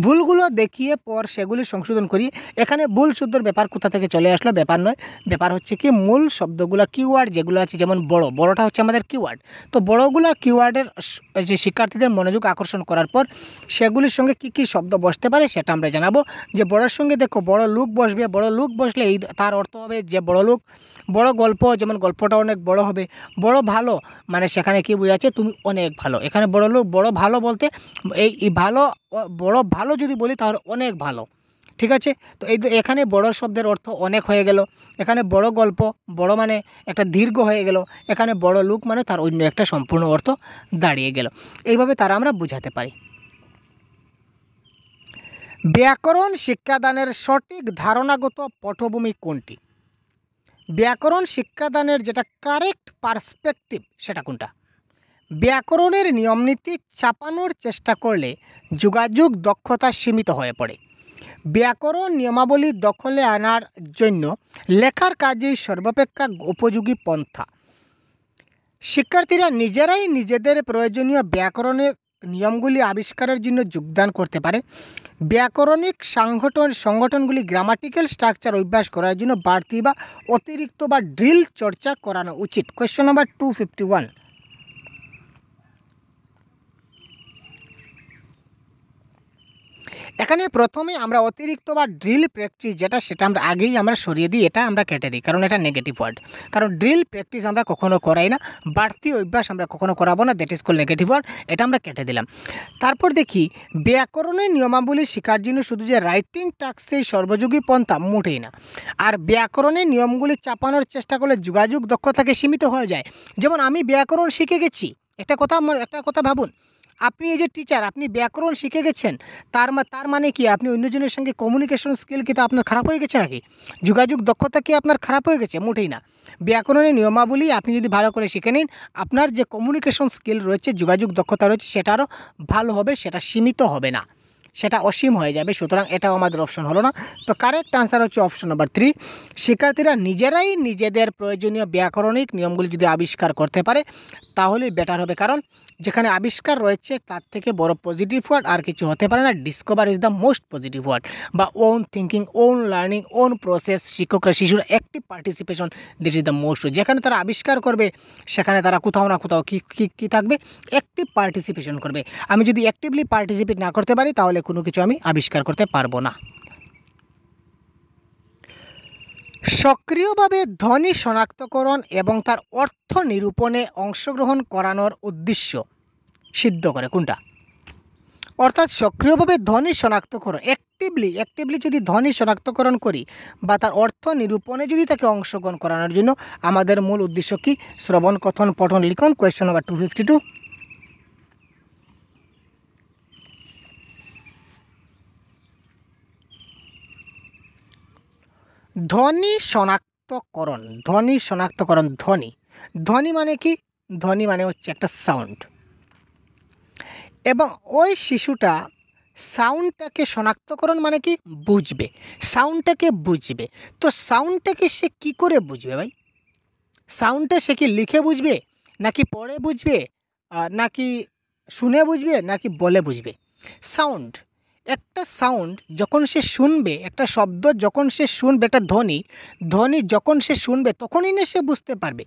ভুলগুলো দেখিয়ে পর সেগুলি সংশোধন করি এখানে ভুল শুদ্ধর ব্যাপার কোথা থেকে চলে আসলো ব্যাপার নয় ব্যাপার হচ্ছে কি মূল শব্দগুলো কিওয়ার্ড যেগুলো আছে যেমন বড় বড়টা হচ্ছে আমাদের কিওয়ার্ড তো বড়গুলো কিওয়ার্ডের যে শিক্ষার্থীদের মনোযোগ আকর্ষণ করার পর সেগুলির সঙ্গে কি কি শব্দ বসতে পারে সেটা আমরা জানাবো যে বড়ের সঙ্গে দেখো বড় লোক বসবে বড় লোক বসলে এই তার অর্থ হবে যে বড় লোক বড় গল্প যেমন গল্প গল্পটা অনেক বড় হবে বড় ভালো মানে সেখানে কি বোঝাচ্ছে তুমি অনেক ভালো এখানে বড় লোক বড় ভালো বলতে এই ভালো বড় ভালো যদি বলি তাহলে অনেক ভালো ঠিক আছে তো এই এখানে বড় শব্দের অর্থ অনেক হয়ে গেল এখানে বড় গল্প বড় মানে একটা দীর্ঘ হয়ে গেল এখানে বড় লোক মানে তার অন্য একটা সম্পূর্ণ অর্থ দাঁড়িয়ে গেল এইভাবে তারা আমরা বুঝাতে পারি ব্যাকরণ শিক্ষাদানের সঠিক ধারণাগত পটভূমি কোনটি ব্যাকরণ শিক্ষাদানের যেটা কারেক্ট পার্সপেক্টিভ সেটা কোনটা ব্যাকরণের নিয়মনীতি চাপানোর চেষ্টা করলে যোগাযোগ দক্ষতা সীমিত হয়ে পড়ে ব্যাকরণ নিয়মাবলী দখলে আনার জন্য লেখার কাজেই সর্বাপেক্ষা উপযোগী পন্থা শিক্ষার্থীরা নিজেরাই নিজেদের প্রয়োজনীয় ব্যাকরণের নিয়মগুলি আবিষ্কারের জন্য যোগদান করতে পারে ব্যাকরণিক সাংগঠন সংগঠনগুলি গ্রামাটিক্যাল স্ট্রাকচার অভ্যাস করার জন্য বাড়তি বা অতিরিক্ত বা ড্রিল চর্চা করানো উচিত question number two fifty one এখানে প্রথমে আমরা অতিরিক্ত বা ড্রিল প্র্যাকটিস যেটা সেটা আমরা আগেই আমরা সরিয়ে দিই এটা আমরা কেটে দিই কারণ এটা নেগেটিভ ওয়ার্ড কারণ ড্রিল প্র্যাকটিস আমরা কখনো করাই না বাড়তি অভ্যাস আমরা কখনো করাবো না that is call negative word এটা আমরা কেটে দিলাম তারপর দেখি ব্যাকরণের নিয়মাবলী শেখার জন্য শুধু যে রাইটিং টাস্ক সেই সর্বযোগী পন্থা মোটেই না আর ব্যাকরণের নিয়মগুলি চাপানোর চেষ্টা করলে যোগাযোগ দক্ষতাকে সীমিত হয়ে যায় যেমন আমি ব্যাকরণ শিখে গেছি একটা কথা একটা কথা ভাবুন আপনি এই যে টিচার আপনি ব্যাকরণ শিখে গেছেন তার তার মানে কি আপনি অন্যজনের সঙ্গে কমিউনিকেশন স্কিল কি তা আপনার খারাপ হয়ে গেছে নাকি যোগাযোগ দক্ষতা কি আপনার খারাপ হয়ে গেছে মোটেই না ব্যাকরণের নিয়মাবলী আপনি যদি ভালো করে শিখে নিন আপনার যে কমিউনিকেশন স্কিল রয়েছে যোগাযোগ দক্ষতা রয়েছে সেটা আরও ভালো হবে সেটা সীমিত হবে না সেটা অসীম হয়ে যাবে সুতরাং এটাও আমাদের অপশন হলো না তো কারেক্ট আনসার হচ্ছে অপশন নাম্বার থ্রি শিক্ষার্থীরা নিজেরাই নিজেদের প্রয়োজনীয় ব্যাকরণিক নিয়মগুলি যদি আবিষ্কার করতে পারে তাহলেই বেটার হবে কারণ যেখানে আবিষ্কার রয়েছে তার থেকে বড় পজিটিভ ওয়ার্ড আর কিছু হতে পারে না discover is the most positive word বা own thinking own learning own process শিক্ষকরা শিশুরা active participation this is the most যেখানে তারা আবিষ্কার করবে সেখানে তারা কোথাও না কোথাও কী কী থাকবে অ্যাক্টিভ পার্টিসিপেশন করবে আমি যদি অ্যাক্টিভলি পার্টিসিপেট না করতে পারি তাহলে কোনো কিছু আমি আবিষ্কার করতে পারবো না সক্রিয়ভাবে ধ্বনি শনাক্তকরণ এবং তার অর্থ নিরূপণে অংশগ্রহণ করানোর উদ্দেশ্য সিদ্ধ করে কোনটা অর্থাৎ সক্রিয়ভাবে ধ্বনি শনাক্তকরণ অ্যাক্টিভলি অ্যাক্টিভলি যদি ধ্বনি শনাক্তকরণ করি বা তার অর্থ নিরূপণে যদি তাকে অংশগ্রহণ করানোর জন্য আমাদের মূল উদ্দেশ্য কি শ্রবণ কথন পঠন লিখন question number two fifty two ধ্বনি শনাক্তকরণ ধ্বনি শনাক্তকরণ ধ্বনি ধ্বনি মানে কি ধ্বনি মানে হচ্ছে একটা সাউন্ড এবং ওই শিশুটা সাউন্ডটাকে শনাক্তকরণ মানে কি বুঝবে সাউন্ডটাকে বুঝবে তো সাউন্ডটাকে সে কি করে বুঝবে ভাই সাউন্ডটা সে কি লিখে বুঝবে নাকি পড়ে বুঝবে নাকি শুনে বুঝবে নাকি বলে বুঝবে সাউন্ড একটা সাউন্ড যখন সে শুনবে একটা শব্দ যখন সে শুনবে একটা ধ্বনি ধ্বনি যখন সে শুনবে তখনই না সে বুঝতে পারবে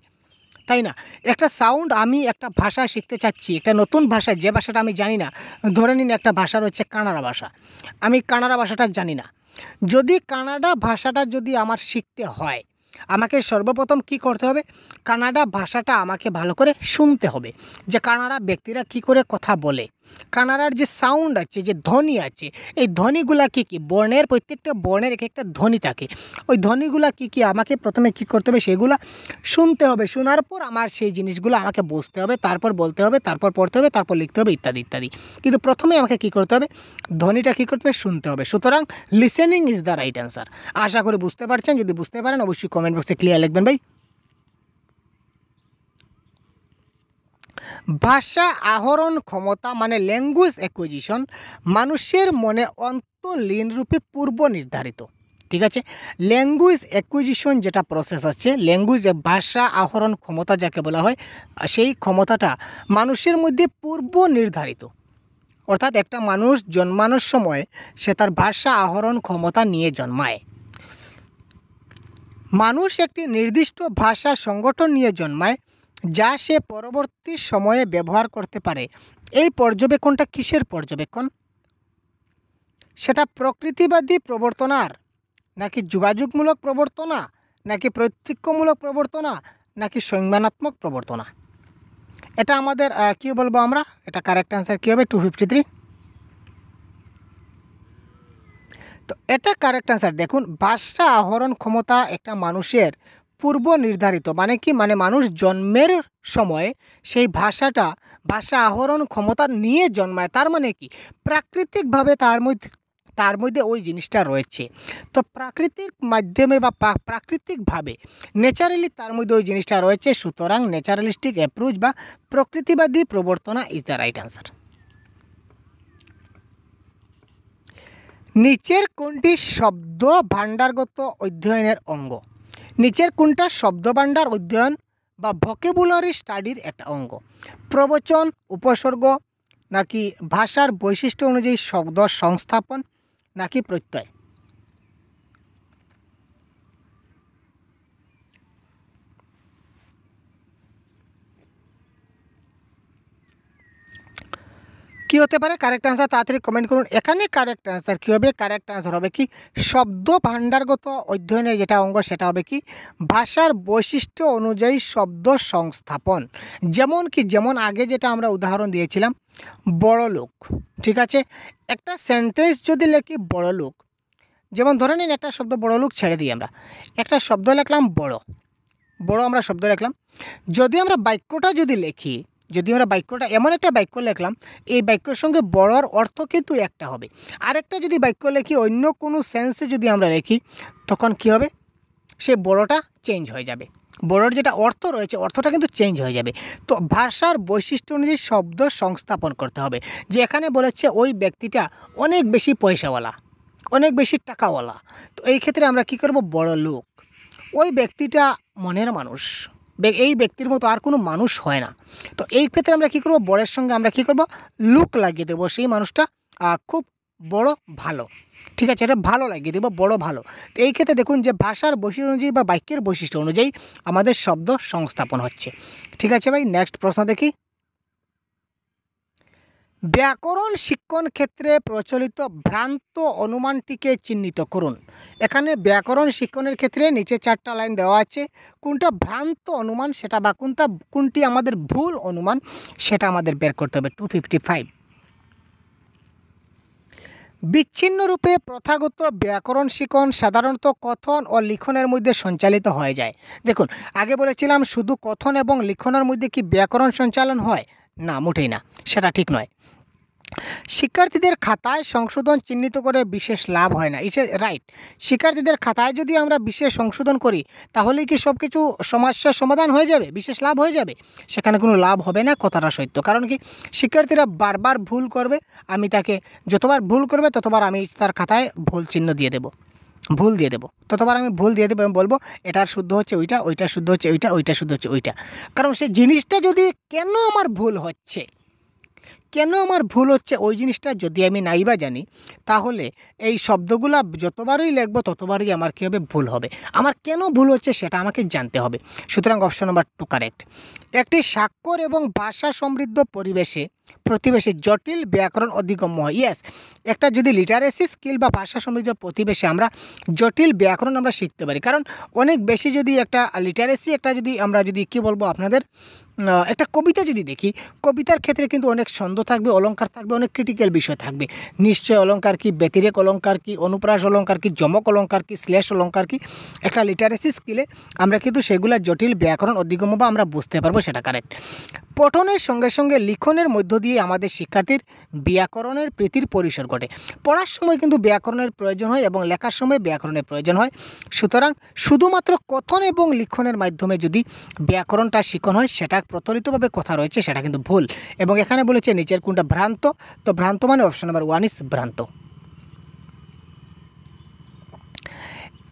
তাই না একটা সাউন্ড আমি একটা ভাষা শিখতে চাচ্ছি একটা নতুন ভাষা যে ভাষাটা আমি জানি না ধরে নিন একটা ভাষা রয়েছে কানাড়া ভাষা আমি কানাড়া ভাষাটা জানি না যদি কানাডা ভাষাটা যদি আমার শিখতে হয় আমাকে সর্বপ্রথম কি করতে হবে কানাডা ভাষাটা আমাকে ভালো করে শুনতে হবে যে কানাডা ব্যক্তিরা কি করে কথা বলে কানাড়ার যে সাউন্ড আছে যে ধ্বনি আছে এই ধ্বনিগুলা কী কী বর্ণের প্রত্যেকটা বর্ণের এক একটা ধ্বনি থাকে ওই ধ্বনিগুলা কী কী আমাকে প্রথমে কী করতে হবে সেগুলো শুনতে হবে শোনার পর আমার সেই জিনিসগুলো আমাকে বুঝতে হবে তারপর বলতে হবে তারপর পড়তে হবে তারপর লিখতে হবে ইত্যাদি ইত্যাদি কিন্তু প্রথমে আমাকে কী করতে হবে ধ্বনিটা কী করতে হবে শুনতে হবে সুতরাং listening is the right answer আশা করি বুঝতে পারছেন যদি বুঝতে পারেন অবশ্যই কমেন্ট বক্সে ক্লিয়ার লিখবেন ভাই ভাষা আহরণ ক্ষমতা মানে ল্যাঙ্গুয়েজ অ্যাকুইজিশন মানুষের মনে অন্তলীন রূপে পূর্ব নির্ধারিত ঠিক আছে ল্যাঙ্গুয়েজ অ্যাকুইজিশন যেটা প্রসেস আছে ল্যাঙ্গুয়েজ ভাষা আহরণ ক্ষমতা যাকে বলা হয় সেই ক্ষমতাটা মানুষের মধ্যে পূর্ব নির্ধারিত অর্থাৎ একটা মানুষ জন্মানোর সময় সে তার ভাষা আহরণ ক্ষমতা নিয়ে জন্মায় মানুষ একটি নির্দিষ্ট ভাষা সংগঠন নিয়ে জন্মায় যা সে পরবর্তী সময়ে ব্যবহার করতে পারে এই পর্যবেক্ষণটা কিসের পর্যবেক্ষণ সেটা প্রকৃতিবাদী প্রবর্তনার নাকি যোগাযোগমূলক প্রবর্তনা নাকি প্রত্যক্ষমূলক প্রবর্তনা নাকি সংজ্ঞানাত্মক প্রবর্তনা এটা আমাদের কি বলবো আমরা এটা কারেক্ট অ্যান্সার কী হবে টু ফিফটি থ্রি তো এটা কারেক্ট অ্যান্সার দেখুন ভাষা আহরণ ক্ষমতা একটা মানুষের পূর্ব নির্ধারিত মানে কি মানে মানুষ জন্মের সময় সেই ভাষাটা ভাষা আহরণ ক্ষমতা নিয়ে জন্মায় তার মানে কি প্রাকৃতিকভাবে তার মধ্যে তার মধ্যে ওই জিনিসটা রয়েছে তো প্রাকৃতিক মাধ্যমে বা প্রাকৃতিকভাবে ন্যাচারালি তার মধ্যে ওই জিনিসটা রয়েছে সুতরাং ন্যাচারালিস্টিক অ্যাপ্রোচ বা প্রকৃতিবাদী প্রবর্তনা ইজ দ্য রাইট অ্যান্সার নিচের কোনটি শব্দ ভাণ্ডারগত অধ্যয়নের অঙ্গ নিচের কোনটা শব্দভাণ্ডার অধ্যয়ন বা ভকেবুলারি স্টাডির একটা অঙ্গ প্রবচন উপসর্গ নাকি ভাষার বৈশিষ্ট্য অনুযায়ী শব্দ সংস্থাপন নাকি প্রত্যয় কি হতে পারে কারেক্ট আনসার তাড়াতাড়ি কমেন্ট করুন এখানে কারেক্ট আনসার কী হবে কারেক্ট আনসার হবে কি শব্দ ভাণ্ডারগত অধ্যয়নের যেটা অঙ্গ সেটা হবে কি ভাষার বৈশিষ্ট্য অনুযায়ী শব্দ সংস্থাপন যেমন কি যেমন আগে যেটা আমরা উদাহরণ দিয়েছিলাম বড় লোক ঠিক আছে একটা সেন্টেন্স যদি লেখি বড় লোক যেমন ধরে নিন একটা শব্দ বড় লোক ছেড়ে দিই আমরা একটা শব্দ লিখলাম বড় বড় আমরা শব্দ লেখলাম যদি আমরা বাক্যটা যদি লিখি যদি আমরা বাক্যটা এমন একটা বাক্য লেখলাম এই বাক্যের সঙ্গে বড়র অর্থ কিন্তু একটা হবে আরেকটা যদি বাক্য লেখি অন্য কোনো সেন্সে যদি আমরা লেখি তখন কি হবে সে বড়টা চেঞ্জ হয়ে যাবে বড়োর যেটা অর্থ রয়েছে অর্থটা কিন্তু চেঞ্জ হয়ে যাবে তো ভাষার বৈশিষ্ট্য অনুযায়ী শব্দ সংস্থাপন করতে হবে যে এখানে বলেছে ওই ব্যক্তিটা অনেক বেশি পয়সাওয়ালা অনেক বেশি টাকাওয়ালা তো এই ক্ষেত্রে আমরা কি করব বড় লোক ওই ব্যক্তিটা মনের মানুষ এই ব্যক্তির মতো আর কোনো মানুষ হয় না তো এই ক্ষেত্রে আমরা কী করবো বড়ের সঙ্গে আমরা কী করব লুক লাগিয়ে দেবো সেই মানুষটা খুব বড় ভালো ঠিক আছে এটা ভালো লাগিয়ে দেবো বড় ভালো তো এই ক্ষেত্রে দেখুন যে ভাষার বৈশিষ্ট্য অনুযায়ী বা বাক্যের বৈশিষ্ট্য অনুযায়ী আমাদের শব্দ সংস্থাপন হচ্ছে ঠিক আছে ভাই নেক্সট প্রশ্ন দেখি ব্যাকরণ শিক্ষণ ক্ষেত্রে প্রচলিত ভ্রান্ত অনুমানটিকে চিহ্নিত করুন এখানে ব্যাকরণ শিক্ষণের ক্ষেত্রে নিচে চারটা লাইন দেওয়া আছে কোনটা ভ্রান্ত অনুমান সেটা বা কোনটা কোনটি আমাদের ভুল অনুমান সেটা আমাদের বের করতে হবে টু ফিফটি ফাইভ বিচ্ছিন্নরূপে প্রথাগত ব্যাকরণ শিখন সাধারণত কথন ও লিখনের মধ্যে সঞ্চালিত হয়ে যায় দেখুন আগে বলেছিলাম শুধু কথন এবং লিখনের মধ্যে কি ব্যাকরণ সঞ্চালন হয় না মোটেই না সেটা ঠিক নয় শিক্ষার্থীদের খাতায় সংশোধন চিহ্নিত করে বিশেষ লাভ হয় না ইসে রাইট শিক্ষার্থীদের খাতায় যদি আমরা বিশেষ সংশোধন করি তাহলে কি সব কিছু সমস্যার সমাধান হয়ে যাবে বিশেষ লাভ হয়ে যাবে সেখানে কোনো লাভ হবে না কথাটা সত্য কারণ কি শিক্ষার্থীরা বারবার ভুল করবে আমি তাকে যতবার ভুল করবে ততবার আমি তার খাতায় ভুল চিহ্ন দিয়ে দেবো ভুল দিয়ে দেবো ততবার আমি ভুল দিয়ে দেবো আমি বলবো এটার শুদ্ধ হচ্ছে ওইটা ওইটা শুদ্ধ হচ্ছে ওইটা ওইটা শুদ্ধ হচ্ছে ওইটা কারণ সে জিনিসটা যদি কেন আমার ভুল হচ্ছে কেন আমার ভুল হচ্ছে ওই জিনিসটা যদি আমি নাইবা জানি তাহলে এই শব্দগুলা যতবারই লিখবো ততবারই আমার কী হবে ভুল হবে আমার কেন ভুল হচ্ছে সেটা আমাকে জানতে হবে সুতরাং অপশন নম্বর টু কারেক্ট একটি স্বাক্ষর এবং ভাষা সমৃদ্ধ পরিবেশে প্রতিবেশী জটিল ব্যাকরণ অধিগম্য হয় ইয়েস একটা যদি লিটারেসি স্কিল বা ভাষা সমৃদ্ধ প্রতিবেশী আমরা জটিল ব্যাকরণ আমরা শিখতে পারি কারণ অনেক বেশি যদি একটা লিটারেসি একটা যদি আমরা যদি কি বলবো আপনাদের একটা কবিতা যদি দেখি কবিতার ক্ষেত্রে কিন্তু অনেক ছন্দ থাকবে অলঙ্কার থাকবে অনেক ক্রিটিক্যাল বিষয় থাকবে নিশ্চয় অলঙ্কার কি ব্যতিরেক অলঙ্কার কি অনুপ্রাস অলঙ্কার কি জমক অলঙ্কার কি শ্লেষ অলঙ্কার কি একটা লিটারেসি স্কিলে আমরা কিন্তু সেগুলা জটিল ব্যাকরণ অধিগম্য বা আমরা বুঝতে পারবো সেটা কারেক্ট পঠনের সঙ্গে সঙ্গে লিখনের মধ্য দিয়ে আমাদের শিক্ষার্থীর ব্যাকরণের প্রীতির পরিসর ঘটে পড়ার সময় কিন্তু ব্যাকরণের প্রয়োজন হয় এবং লেখার সময় ব্যাকরণের প্রয়োজন হয় সুতরাং শুধুমাত্র কথন এবং লিখনের মাধ্যমে যদি ব্যাকরণটা শিখন হয় সেটা প্রচলিতভাবে কথা রয়েছে সেটা কিন্তু ভুল এবং এখানে বলেছে নিচের কোনটা ভ্রান্ত তো ভ্রান্ত মানে অপশন নাম্বার ওয়ান ইস ভ্রান্ত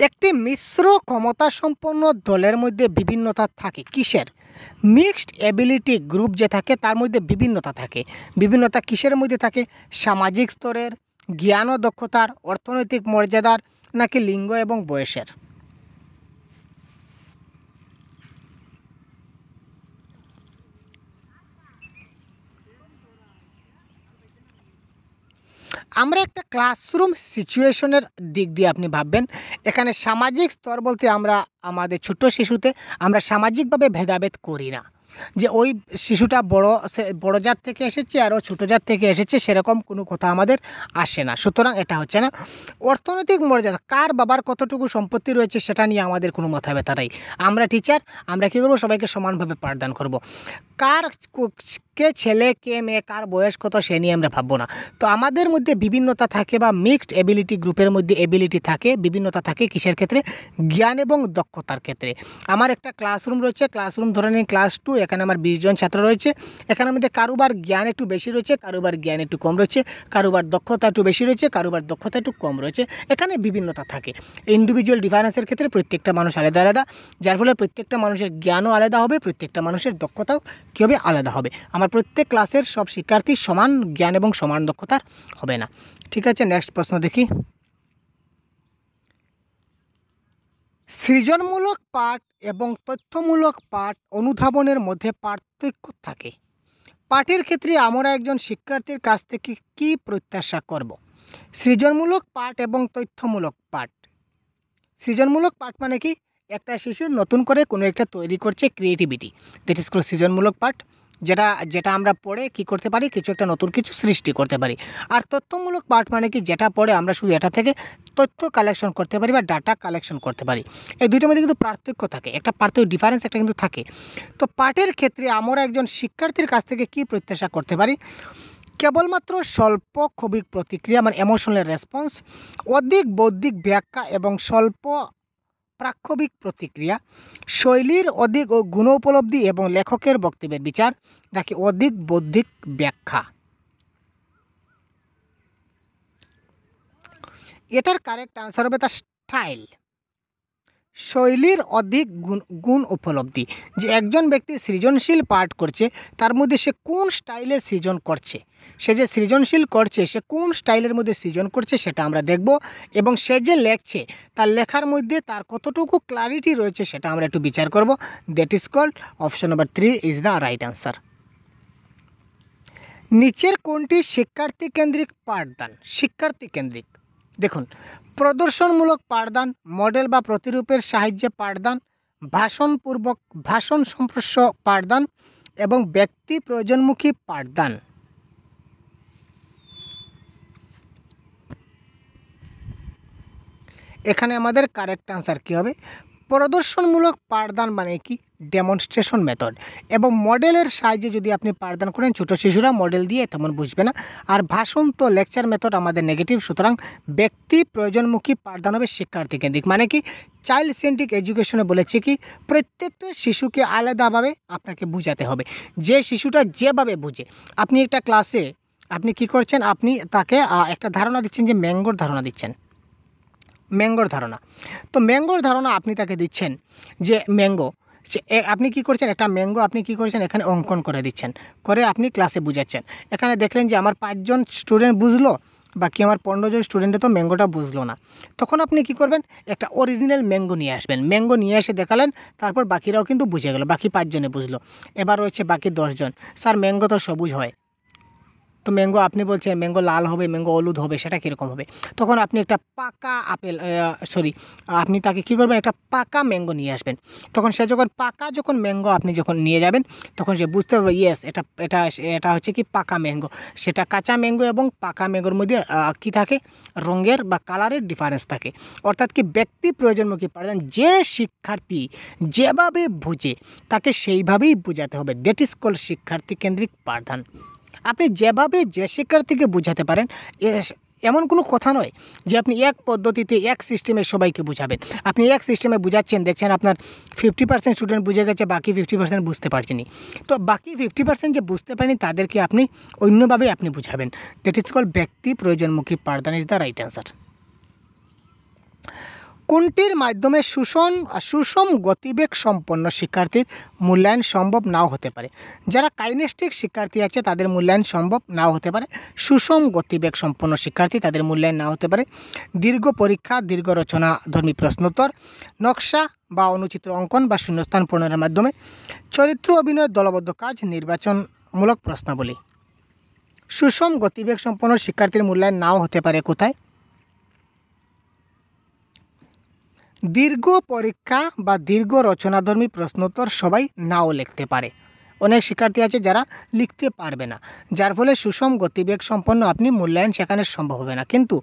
একটি মিশ্র ক্ষমতা সম্পন্ন দলের মধ্যে বিভিন্নতা থাকে কিসের মিক্সড অ্যাবিলিটি গ্রুপ যে থাকে তার মধ্যে বিভিন্নতা থাকে বিভিন্নতা কিসের মধ্যে থাকে সামাজিক স্তরের জ্ঞান ও দক্ষতার অর্থনৈতিক মর্যাদার নাকি লিঙ্গ এবং বয়সের আমরা একটা ক্লাসরুম সিচুয়েশনের দিক দিয়ে আপনি ভাববেন এখানে সামাজিক স্তর বলতে আমরা আমাদের ছোট্ট শিশুতে আমরা সামাজিকভাবে ভেদাভেদ করি না যে ওই শিশুটা বড় বড় জাত থেকে এসেছে আরও ছোটো জাত থেকে এসেছে সেরকম কোনো কথা আমাদের আসে না সুতরাং এটা হচ্ছে না অর্থনৈতিক মর্যাদা কার বাবার কতটুকু সম্পত্তি রয়েছে সেটা নিয়ে আমাদের কোনো মাথা ব্যথা নেই আমরা টিচার আমরা কী করবো সবাইকে সমানভাবে পাঠদান করব কার কে ছেলে কে মেয়ে কার বয়স কত সে নিয়ে আমরা ভাববো না তো আমাদের মধ্যে বিভিন্নতা থাকে বা মিক্সড এবিলিটি গ্রুপের মধ্যে এবিলিটি থাকে বিভিন্নতা থাকে কিসের ক্ষেত্রে জ্ঞান এবং দক্ষতার ক্ষেত্রে আমার একটা ক্লাসরুম রয়েছে ক্লাসরুম ধরে নিন ক্লাস টু এখানে আমার বিশজন ছাত্র রয়েছে এখানে আমাদের কারোবার জ্ঞান একটু বেশি রয়েছে কারোবার জ্ঞান একটু কম রয়েছে কারোবার দক্ষতা একটু বেশি রয়েছে কারোবার দক্ষতা একটু কম রয়েছে এখানে বিভিন্নতা থাকে ইন্ডিভিজুয়াল ডিফারেন্সের ক্ষেত্রে প্রত্যেকটা মানুষ আলাদা আলাদা যার ফলে প্রত্যেকটা মানুষের জ্ঞানও আলাদা হবে প্রত্যেকটা মানুষের দক্ষতাও কীভাবে আলাদা হবে আমার প্রত্যেক ক্লাসের সব শিক্ষার্থীর সমান জ্ঞান এবং সমান দক্ষতার হবে না ঠিক আছে নেক্সট প্রশ্ন দেখি সৃজনমূলক পাঠ এবং তথ্যমূলক পাঠ অনুধাবনের মধ্যে পার্থক্য থাকে পাঠের ক্ষেত্রে আমরা একজন শিক্ষার্থীর কাছ থেকে কি প্রত্যাশা করব। সৃজনমূলক পাঠ এবং তথ্যমূলক পাঠ সৃজনমূলক পাঠ মানে কি একটা শিশু নতুন করে কোনো একটা তৈরি করছে ক্রিয়েটিভিটি দ্যাট ইজ কল সৃজনমূলক পাঠ যেটা যেটা আমরা পড়ে কি করতে পারি কিছু একটা নতুন কিছু সৃষ্টি করতে পারি আর তথ্যমূলক পাঠ মানে কি যেটা পড়ে আমরা শুধু এটা থেকে তথ্য কালেকশন করতে পারি বা ডাটা কালেকশন করতে পারি এই দুইটার মধ্যে কিন্তু পার্থক্য থাকে একটা পার্থক্য ডিফারেন্স একটা কিন্তু থাকে তো পাঠের ক্ষেত্রে আমরা একজন শিক্ষার্থীর কাছ থেকে কি প্রত্যাশা করতে পারি কেবলমাত্র স্বল্প ক্ষোভিক প্রতিক্রিয়া মানে এমোশনাল রেসপন্স অধিক বৌদ্ধিক ব্যাখ্যা এবং স্বল্প প্রাক্ষবিক প্রতিক্রিয়া শৈলীর অধিক ও গুণ উপলব্ধি এবং লেখকের বক্তব্যের বিচার যাকে অধিক বৌদ্ধিক ব্যাখ্যা এটার কারেক্ট আনসার হবে তার স্টাইল শৈলীর অধিক গুণ গুণ উপলব্ধি যে একজন ব্যক্তি সৃজনশীল পাঠ করছে তার মধ্যে সে কোন স্টাইলে সৃজন করছে সে যে সৃজনশীল করছে সে কোন স্টাইলের মধ্যে সৃজন করছে সেটা আমরা দেখব এবং সে যে লেখছে তার লেখার মধ্যে তার কতটুকু ক্লারিটি রয়েছে সেটা আমরা একটু বিচার করব that is called option number three is the right answer নিচের কোনটি শিক্ষার্থী কেন্দ্রিক পাঠদান শিক্ষার্থী কেন্দ্রিক দেখুন প্রদর্শনমূলক পাঠদান মডেল বা প্রতিরূপের সাহায্যে পাঠদান ভাষণপূর্বক ভাষণ সম্প্রস পাঠদান এবং ব্যক্তি প্রয়োজনমুখী পাঠদান এখানে আমাদের কারেক্ট আনসার কী হবে প্রদর্শনমূলক পাঠদান মানে কি ডেমনস্ট্রেশন মেথড এবং মডেলের সাহায্যে যদি আপনি পাঠদান করেন ছোটো শিশুরা মডেল দিয়ে তেমন বুঝবে না আর ভাষণ তো লেকচার মেথড আমাদের নেগেটিভ সুতরাং ব্যক্তি প্রয়োজনমুখী পাঠদান হবে শিক্ষার্থী কেন্দ্রিক মানে কি চাইল্ড সেন্ট্রিক এডুকেশনে বলেছে কি প্রত্যেকটা শিশুকে আলাদাভাবে আপনাকে বুঝাতে হবে যে শিশুটা যেভাবে বুঝে আপনি একটা ক্লাসে আপনি কি করছেন আপনি তাকে একটা ধারণা দিচ্ছেন যে ম্যাঙ্গোর ধারণা দিচ্ছেন ম্যাঙ্গোর ধারণা তো ম্যাঙ্গোর ধারণা আপনি তাকে দিচ্ছেন যে ম্যাঙ্গো আপনি কি করছেন একটা ম্যাঙ্গো আপনি কি করছেন এখানে অঙ্কন করে দিচ্ছেন করে আপনি ক্লাসে বুঝাচ্ছেন এখানে দেখলেন যে আমার পাঁচজন স্টুডেন্ট বুঝলো বাকি আমার পনেরো জন স্টুডেন্টে তো ম্যাঙ্গোটা বুঝলো না তখন আপনি কি করবেন একটা অরিজিনাল ম্যাঙ্গো নিয়ে আসবেন ম্যাঙ্গো নিয়ে এসে দেখালেন তারপর বাকিরাও কিন্তু বুঝে গেল বাকি পাঁচজনে বুঝলো এবার রয়েছে বাকি দশজন স্যার ম্যাঙ্গো তো সবুজ হয় তো ম্যাঙ্গো আপনি বলছেন ম্যাঙ্গো লাল হবে ম্যাঙ্গো হলুদ হবে সেটা কীরকম হবে তখন আপনি একটা পাকা আপেল সরি আপনি তাকে কী করবেন একটা পাকা ম্যাঙ্গো নিয়ে আসবেন তখন সে যখন পাকা যখন ম্যাঙ্গো আপনি যখন নিয়ে যাবেন তখন সে বুঝতে পারবে ইয়েস এটা এটা এটা হচ্ছে কি পাকা ম্যাঙ্গো সেটা কাঁচা ম্যাঙ্গো এবং পাকা ম্যাঙ্গোর মধ্যে কী থাকে রঙের বা কালারের ডিফারেন্স থাকে অর্থাৎ কি ব্যক্তি প্রয়োজনমুখী পারেন যে শিক্ষার্থী যেভাবে বুঝে তাকে সেইভাবেই বোঝাতে হবে দ্যাট ইজ কল শিক্ষার্থী কেন্দ্রিক প্রধান আপনি যেভাবে যে শিক্ষার্থীকে বোঝাতে পারেন এমন কোনো কথা নয় যে আপনি এক পদ্ধতিতে এক সিস্টেমে সবাইকে বোঝাবেন আপনি এক সিস্টেমে বোঝাচ্ছেন দেখছেন আপনার ফিফটি পার্সেন্ট স্টুডেন্ট বুঝে গেছে বাকি ফিফটি পার্সেন্ট বুঝতে পারছেনি তো বাকি ফিফটি পার্সেন্ট যে বুঝতে পারেনি তাদেরকে আপনি অন্যভাবে আপনি বুঝাবেন দ্যাট ইজ কল ব্যক্তি প্রয়োজনমুখী পাঠদান ইজ দ্য রাইট অ্যান্সার কোনটির মাধ্যমে সুষম সুষম গতিবেগ সম্পন্ন শিক্ষার্থীর মূল্যায়ন সম্ভব নাও হতে পারে যারা কাইনেস্টিক শিক্ষার্থী আছে তাদের মূল্যায়ন সম্ভব নাও হতে পারে সুষম গতিবেগ সম্পন্ন শিক্ষার্থী তাদের মূল্যায়ন না হতে পারে দীর্ঘ পরীক্ষা দীর্ঘ রচনা ধর্মী প্রশ্নোত্তর নকশা বা অনুচিত্র অঙ্কন বা শূন্যস্থান পূরণের মাধ্যমে চরিত্র অভিনয়ের দলবদ্ধ কাজ নির্বাচনমূলক প্রশ্নাবলী সুষম গতিবেগ সম্পন্ন শিক্ষার্থীর মূল্যায়ন নাও হতে পারে কোথায় দীর্ঘ পরীক্ষা বা দীর্ঘ রচনাধর্মী প্রশ্নোত্তর সবাই নাও লিখতে পারে অনেক শিক্ষার্থী আছে যারা লিখতে পারবে না যার ফলে সুষম গতিবেগ সম্পন্ন আপনি মূল্যায়ন সেখানে সম্ভব হবে না কিন্তু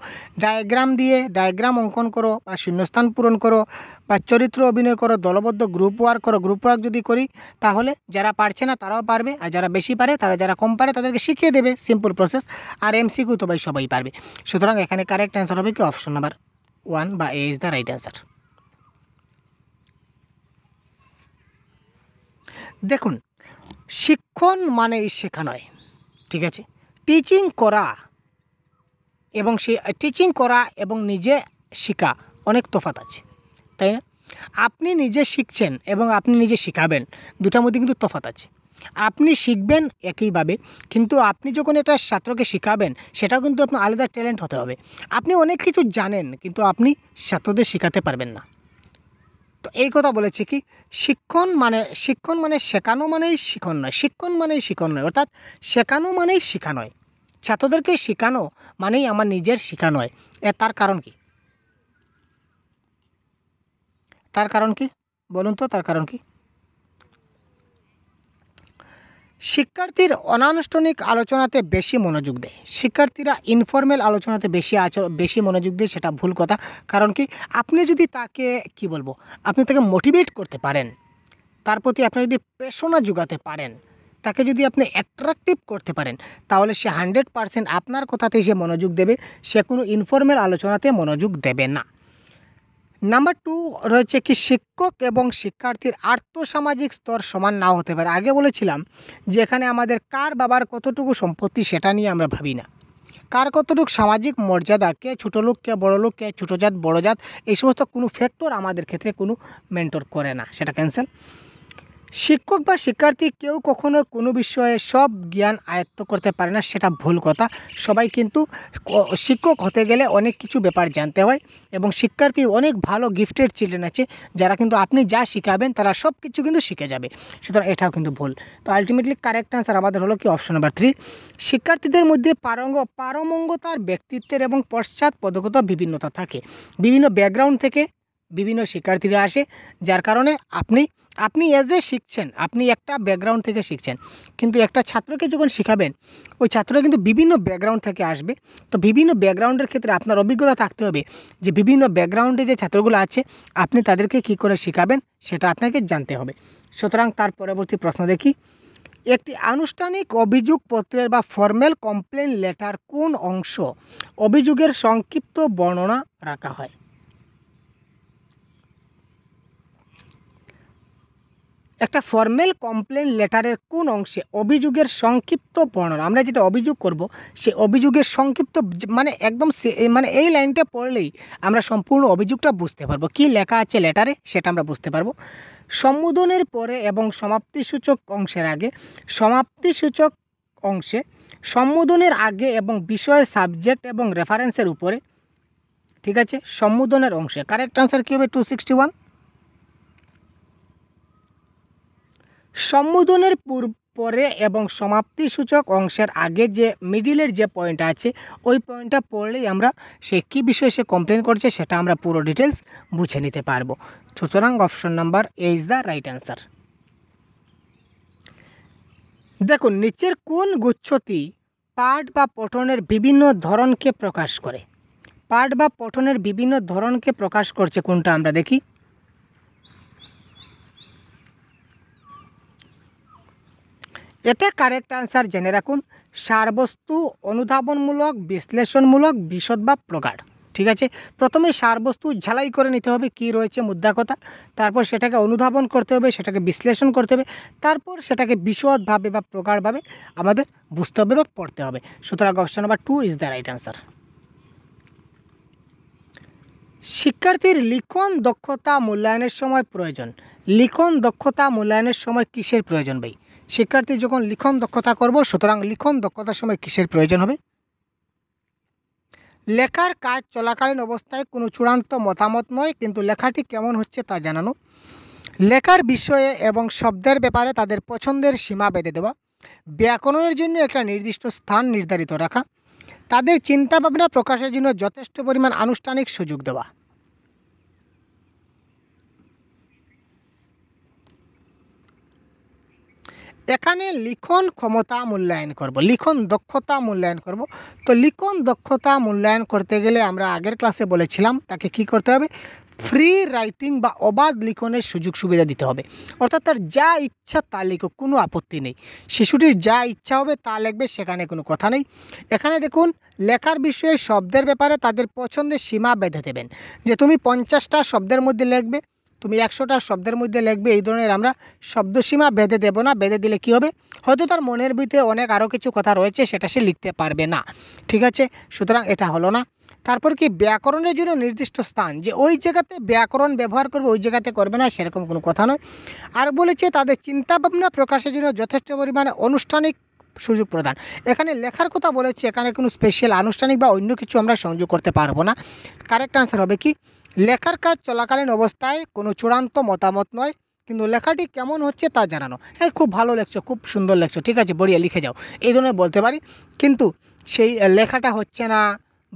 ডায়াগ্রাম দিয়ে ডায়াগ্রাম অঙ্কন করো বা শূন্যস্থান পূরণ করো বা চরিত্র অভিনয় করো দলবদ্ধ গ্রুপ ওয়ার্ক করো গ্রুপ ওয়ার্ক যদি করি তাহলে যারা পারছে না তারাও পারবে আর যারা বেশি পারে তারা যারা কম পারে তাদেরকে শিখিয়ে দেবে সিম্পল প্রসেস আর এমসিকিউ তো ভাই সবাই পারবে সুতরাং এখানে কারেক্ট অ্যান্সার হবে কি অপশন নাম্বার ওয়ান বা A is the right answer দেখুন শিক্ষণ মানে শেখা নয় ঠিক আছে টিচিং করা এবং সে টিচিং করা এবং নিজে শেখা অনেক তফাত আছে তাই না আপনি নিজে শিখছেন এবং আপনি নিজে শেখাবেন দুটার মধ্যে কিন্তু তফাত আছে আপনি শিখবেন একইভাবে কিন্তু আপনি যখন এটা ছাত্রকে শেখাবেন সেটা কিন্তু আপনার আলাদা ট্যালেন্ট হতে হবে আপনি অনেক কিছু জানেন কিন্তু আপনি ছাত্রদের শেখাতে পারবেন না তো এই কথা বলেছে কি শিক্ষণ মানে শিক্ষণ মানে শেখানো মানেই শিখন নয় শিক্ষণ মানেই শিখন নয় অর্থাৎ শেখানো মানেই শিখা নয় ছাত্রদেরকে শেখানো মানেই আমার নিজের শিখা নয় এ তার কারণ কি তার কারণ কি বলুন তো তার কারণ কি শিক্ষার্থীর অনানুষ্ঠানিক আলোচনাতে বেশি মনোযোগ দেয় শিক্ষার্থীরা ইনফর্মেল আলোচনাতে বেশি আচর বেশি মনোযোগ দেয় সেটা ভুল কথা কারণ কি আপনি যদি তাকে কি বলবো আপনি তাকে মোটিভেট করতে পারেন তার প্রতি আপনি যদি প্রেষণা যোগাতে পারেন তাকে যদি আপনি অ্যাট্রাকটিভ করতে পারেন তাহলে সে হান্ড্রেড পারসেন্ট আপনার কথাতেই সে মনোযোগ দেবে সে কোনো ইনফর্মেল আলোচনাতে মনোযোগ দেবে না নাম্বার টু রয়েছে কি শিক্ষক এবং শিক্ষার্থীর আর্থসামাজিক স্তর সমান নাও হতে পারে আগে বলেছিলাম যে এখানে আমাদের কার বাবার কতটুকু সম্পত্তি সেটা নিয়ে আমরা ভাবি না কার কতটুকু সামাজিক মর্যাদা কে ছোটো লোক কে বড়ো লোক কে ছোটো জাত বড়ো জাত এই সমস্ত কোনো ফ্যাক্টর আমাদের ক্ষেত্রে কোনো মেন্টর করে না সেটা ক্যান্সেল শিক্ষক বা শিক্ষার্থী কেউ কখনো কোনো বিষয়ে সব জ্ঞান আয়ত্ত করতে পারে না সেটা ভুল কথা সবাই কিন্তু শিক্ষক হতে গেলে অনেক কিছু ব্যাপার জানতে হয় এবং শিক্ষার্থী অনেক ভালো গিফটেড চিলড্রেন আছে যারা কিন্তু আপনি যা শিখাবেন তারা সব কিছু কিন্তু শিখে যাবে সুতরাং এটাও কিন্তু ভুল তো আলটিমেটলি কারেক্ট অ্যান্সার আমাদের হলো কি অপশন নাম্বার থ্রি শিক্ষার্থীদের মধ্যে পারঙ্গ পারমঙ্গতার ব্যক্তিত্বের এবং পশ্চাৎপদগত বিভিন্নতা থাকে বিভিন্ন ব্যাকগ্রাউন্ড থেকে বিভিন্ন শিক্ষার্থীরা আসে যার কারণে আপনি আপনি এজ এ শিখছেন আপনি একটা ব্যাকগ্রাউন্ড থেকে শিখছেন কিন্তু একটা ছাত্রকে যখন শেখাবেন ওই ছাত্র কিন্তু বিভিন্ন ব্যাকগ্রাউন্ড থেকে আসবে তো বিভিন্ন ব্যাকগ্রাউন্ডের ক্ষেত্রে আপনার অভিজ্ঞতা থাকতে হবে যে বিভিন্ন ব্যাকগ্রাউন্ডে যে ছাত্রগুলো আছে আপনি তাদেরকে কি করে শেখাবেন সেটা আপনাকে জানতে হবে সুতরাং তার পরবর্তী প্রশ্ন দেখি একটি আনুষ্ঠানিক অভিযোগ পত্রের বা ফর্ম্যাল কমপ্লেন লেটার কোন অংশ অভিযোগের সংক্ষিপ্ত বর্ণনা রাখা হয় একটা ফর্মেল কমপ্লেন লেটারের কোন অংশে অভিযোগের সংক্ষিপ্ত বর্ণনা আমরা যেটা অভিযোগ করব সে অভিযোগের সংক্ষিপ্ত মানে একদম মানে এই লাইনটা পড়লেই আমরা সম্পূর্ণ অভিযোগটা বুঝতে পারবো কি লেখা আছে লেটারে সেটা আমরা বুঝতে পারবো সম্বোধনের পরে এবং সমাপ্তিসূচক অংশের আগে সমাপ্তিসূচক অংশে সম্বোধনের আগে এবং বিষয় সাবজেক্ট এবং রেফারেন্সের উপরে ঠিক আছে সম্বোধনের অংশে কারেক্ট আনসার কী হবে টু সিক্সটি ওয়ান সম্বোধনের পূর্ব পরে এবং সমাপ্তিসূচক অংশের আগে যে মিডিলের যে পয়েন্ট আছে ওই পয়েন্টটা পড়লেই আমরা সে কী বিষয়ে সে কমপ্লেন করছে সেটা আমরা পুরো ডিটেলস বুঝে নিতে পারবো সুতরাং option number A is the right answer দেখুন নিচের কোন গুচ্ছটি পাঠ বা পঠনের বিভিন্ন ধরনকে প্রকাশ করে পাঠ বা পঠনের বিভিন্ন ধরনকে প্রকাশ করছে কোনটা আমরা দেখি এতে কারেক্ট আনসার জেনে রাখুন সারবস্তু অনুধাবনমূলক বিশ্লেষণমূলক বিশদ বা প্রগাঢ় ঠিক আছে প্রথমে সারবস্তু ঝালাই করে নিতে হবে কি রয়েছে মুদ্রা কথা তারপর সেটাকে অনুধাবন করতে হবে সেটাকে বিশ্লেষণ করতে হবে তারপর সেটাকে বিশদভাবে বা প্রগাঢ়ভাবে আমাদের বুঝতে হবে বা পড়তে হবে সুতরাং option number two is the right answer শিক্ষার্থীর লিখন দক্ষতা মূল্যায়নের সময় প্রয়োজন লিখন দক্ষতা মূল্যায়নের সময় কিসের প্রয়োজন ভাই শিক্ষার্থী যখন লিখন দক্ষতা করব সুতরাং লিখন দক্ষতার সময় কিসের প্রয়োজন হবে লেখার কাজ চলাকালীন অবস্থায় কোনো চূড়ান্ত মতামত নয় কিন্তু লেখাটি কেমন হচ্ছে তা জানানো লেখার বিষয়ে এবং শব্দের ব্যাপারে তাদের পছন্দের সীমা বেঁধে দেওয়া ব্যাকরণের জন্য একটা নির্দিষ্ট স্থান নির্ধারিত রাখা তাদের চিন্তাভাবনা প্রকাশের জন্য যথেষ্ট পরিমাণ আনুষ্ঠানিক সুযোগ দেওয়া এখানে লিখন ক্ষমতা মূল্যায়ন করব লিখন দক্ষতা মূল্যায়ন করব তো লিখন দক্ষতা মূল্যায়ন করতে গেলে আমরা আগের ক্লাসে বলেছিলাম তাকে কি করতে হবে ফ্রি রাইটিং বা অবাধ লিখনের সুযোগ সুবিধা দিতে হবে অর্থাৎ তার যা ইচ্ছা তা লিখো কোনো আপত্তি নেই শিশুটির যা ইচ্ছা হবে তা লিখবে সেখানে কোনো কথা নেই এখানে দেখুন লেখার বিষয়ে শব্দের ব্যাপারে তাদের পছন্দের সীমা বেঁধে দেবেন যে তুমি পঞ্চাশটা শব্দের মধ্যে লিখবে তুমি একশোটা শব্দের মধ্যে লিখবে এই ধরনের আমরা শব্দসীমা বেঁধে দেব না বেঁধে দিলে কি হবে হয়তো তার মনের ভিতরে অনেক আরও কিছু কথা রয়েছে সেটা সে লিখতে পারবে না ঠিক আছে সুতরাং এটা হলো না তারপর কি ব্যাকরণের জন্য নির্দিষ্ট স্থান যে ওই জায়গাতে ব্যাকরণ ব্যবহার করবে ওই জায়গাতে করবে না সেরকম কোনো কথা নয় আর বলেছে তাদের চিন্তাভাবনা প্রকাশের জন্য যথেষ্ট পরিমাণে আনুষ্ঠানিক সুযোগ প্রদান এখানে লেখার কথা বলেছে এখানে কোনো স্পেশাল আনুষ্ঠানিক বা অন্য কিছু আমরা সংযোগ করতে পারবো না কারেক্ট আনসার হবে কি লেখার কাজ চলাকালীন অবস্থায় কোনো চূড়ান্ত মতামত নয় কিন্তু লেখাটি কেমন হচ্ছে তা জানানো হ্যাঁ খুব ভালো লেখছো খুব সুন্দর লেখছো ঠিক আছে বড়িয়া লিখে যাও এই ধরনের বলতে পারি কিন্তু সেই লেখাটা হচ্ছে না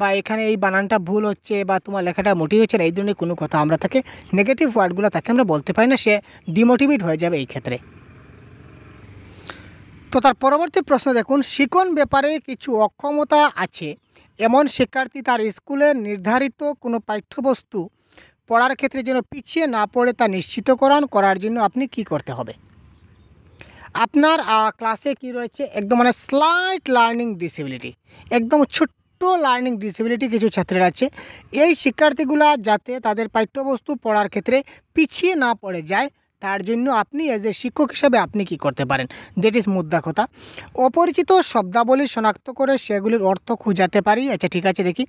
বা এখানে এই বানানটা ভুল হচ্ছে বা তোমার লেখাটা মোটি হচ্ছে না এই ধরনের কোনো কথা আমরা তাকে নেগেটিভ ওয়ার্ডগুলো তাকে আমরা বলতে পারি না সে ডিমোটিভেট হয়ে যাবে এই ক্ষেত্রে তো তার পরবর্তী প্রশ্ন দেখুন শিকন ব্যাপারে কিছু অক্ষমতা আছে এমন শিক্ষার্থী তার স্কুলে নির্ধারিত কোনো পাঠ্যবস্তু পড়ার ক্ষেত্রে যেন পিছিয়ে না পড়ে তা নিশ্চিতকরণ করার জন্য আপনি কি করতে হবে আপনার ক্লাসে কি রয়েছে একদম মানে স্লাইট লার্নিং ডিসেবিলিটি একদম ছোট্ট লার্নিং ডিসেবিলিটি কিছু ছাত্রের আছে এই শিক্ষার্থীগুলা যাতে তাদের পাঠ্যবস্তু পড়ার ক্ষেত্রে পিছিয়ে না পড়ে যায় তার জন্য আপনি এজ এ শিক্ষক হিসাবে আপনি কি করতে পারেন দ্যাট ইজ মুদ্রা কথা অপরিচিত শব্দাবলী শনাক্ত করে সেগুলির অর্থ খুঁজাতে পারি আচ্ছা ঠিক আছে দেখি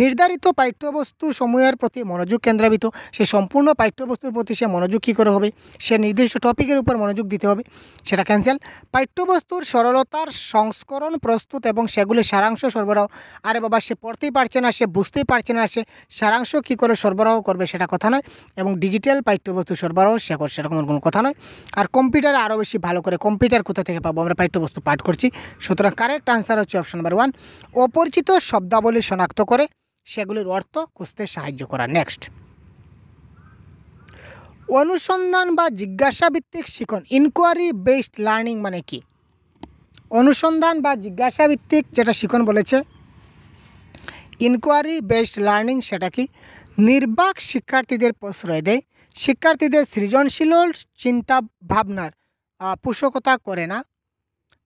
নির্ধারিত পাঠ্যবস্তু সময়ের প্রতি মনোযোগ কেন্দ্রাবিত সে সম্পূর্ণ পাঠ্যবস্তুর প্রতি সে মনোযোগ কী করে হবে সে নির্দিষ্ট টপিকের উপর মনোযোগ দিতে হবে সেটা ক্যান্সেল পাঠ্যবস্তুর সরলতার সংস্করণ প্রস্তুত এবং সেগুলির সারাংশ সরবরাহ আরে বাবা সে পড়তেই পারছে না সে বুঝতেই পারছে না সে সারাংশ কী করে সরবরাহ করবে সেটা কথা নয় এবং ডিজিটাল পাঠ্যবস্তু সরবরাহ সে করছে এরকমের কোনো কথা নয় আর কম্পিউটারে আরও বেশি ভালো করে কম্পিউটার কোথা থেকে পাবো আমরা বস্তু পাঠ করছি সুতরাং কারেক্ট আনসার হচ্ছে অপশন নাম্বার ওয়ান অপরিচিত শব্দাবলী শনাক্ত করে সেগুলির অর্থ খুঁজতে সাহায্য করা নেক্সট অনুসন্ধান বা জিজ্ঞাসাভিত্তিক শিখন ইনকোয়ারি বেসড লার্নিং মানে কি অনুসন্ধান বা জিজ্ঞাসাভিত্তিক যেটা শিখন বলেছে ইনকোয়ারি বেসড লার্নিং সেটা কি নির্বাক শিক্ষার্থীদের প্রশ্রয় দেয় শিক্ষার্থীদের সৃজনশীল চিন্তা ভাবনার পোষকতা করে না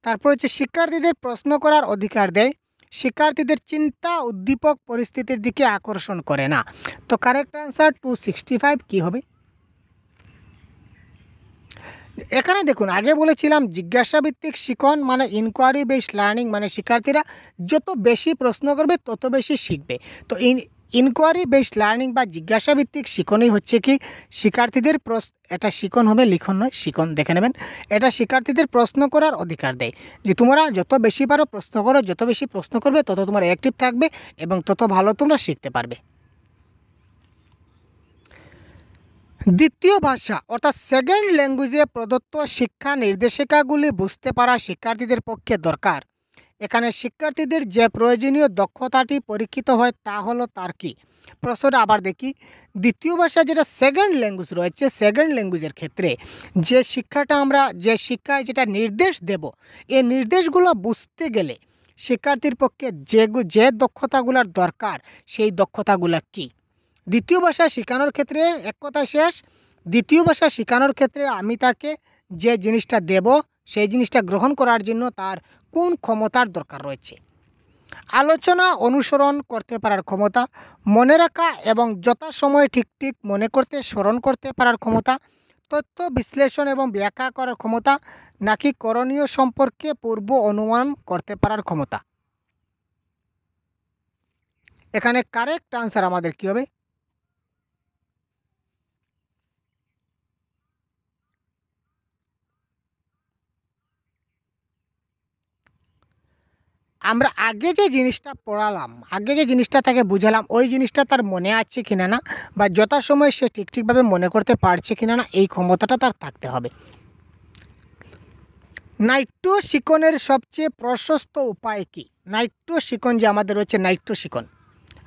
তারপর হচ্ছে শিক্ষার্থীদের প্রশ্ন করার অধিকার দেয় শিক্ষার্থীদের চিন্তা উদ্দীপক পরিস্থিতির দিকে আকর্ষণ করে না তো correct answer two sixty five কী হবে এখানে দেখুন আগে বলেছিলাম জিজ্ঞাসাভিত্তিক শিখন মানে ইনকোয়ারি বেস লার্নিং মানে শিক্ষার্থীরা যত বেশি প্রশ্ন করবে তত বেশি শিখবে তো ইনকোয়ারি বেসড লার্নিং বা জিজ্ঞাসাভিত্তিক শিখনই হচ্ছে কি শিক্ষার্থীদের প্রশ্ন এটা শিখন হবে লিখন নয় শিখন দেখে নেবেন এটা শিক্ষার্থীদের প্রশ্ন করার অধিকার দেয় যে তোমরা যত বেশি পারো প্রশ্ন করো যত বেশি প্রশ্ন করবে তত তোমরা অ্যাক্টিভ থাকবে এবং তত ভালো তোমরা শিখতে পারবে দ্বিতীয় ভাষা অর্থাৎ সেকেন্ড ল্যাঙ্গুয়েজে প্রদত্ত শিক্ষা নির্দেশিকাগুলি বুঝতে পারা শিক্ষার্থীদের পক্ষে দরকার এখানে শিক্ষার্থীদের যে প্রয়োজনীয় দক্ষতাটি পরীক্ষিত হয় তা হলো তার কী প্রশ্নটা আবার দেখি দ্বিতীয় ভাষা যেটা সেকেন্ড ল্যাঙ্গুয়েজ রয়েছে সেকেন্ড ল্যাঙ্গুয়েজের ক্ষেত্রে যে শিক্ষাটা আমরা যে শিক্ষায় যেটা নির্দেশ দেব এই নির্দেশগুলো বুঝতে গেলে শিক্ষার্থীর পক্ষে যে যে দক্ষতাগুলোর দরকার সেই দক্ষতাগুলো কি দ্বিতীয় ভাষা শেখানোর ক্ষেত্রে এক কথা শেষ দ্বিতীয় ভাষা শেখানোর ক্ষেত্রে আমি তাকে যে জিনিসটা দেব সেই জিনিসটা গ্রহণ করার জন্য তার কোন ক্ষমতার দরকার রয়েছে আলোচনা অনুসরণ করতে পারার ক্ষমতা মনে রাখা এবং যথাসময়ে ঠিক ঠিক মনে করতে স্মরণ করতে পারার ক্ষমতা তথ্য বিশ্লেষণ এবং ব্যাখ্যা করার ক্ষমতা নাকি করণীয় সম্পর্কে পূর্ব অনুমান করতে পারার ক্ষমতা এখানে কারেক্ট আনসার আমাদের কী হবে আমরা আগে যে জিনিসটা পড়ালাম আগে যে জিনিসটা তাকে বুঝালাম ওই জিনিসটা তার মনে আছে কিনা না বা যথাসময়ে সে ঠিক ঠিকভাবে মনে করতে পারছে কিনা না এই ক্ষমতাটা তার থাকতে হবে নাইট্য শিকনের সবচেয়ে প্রশস্ত উপায় কি নাট্য শিকন যে আমাদের রয়েছে নাট্য শিকন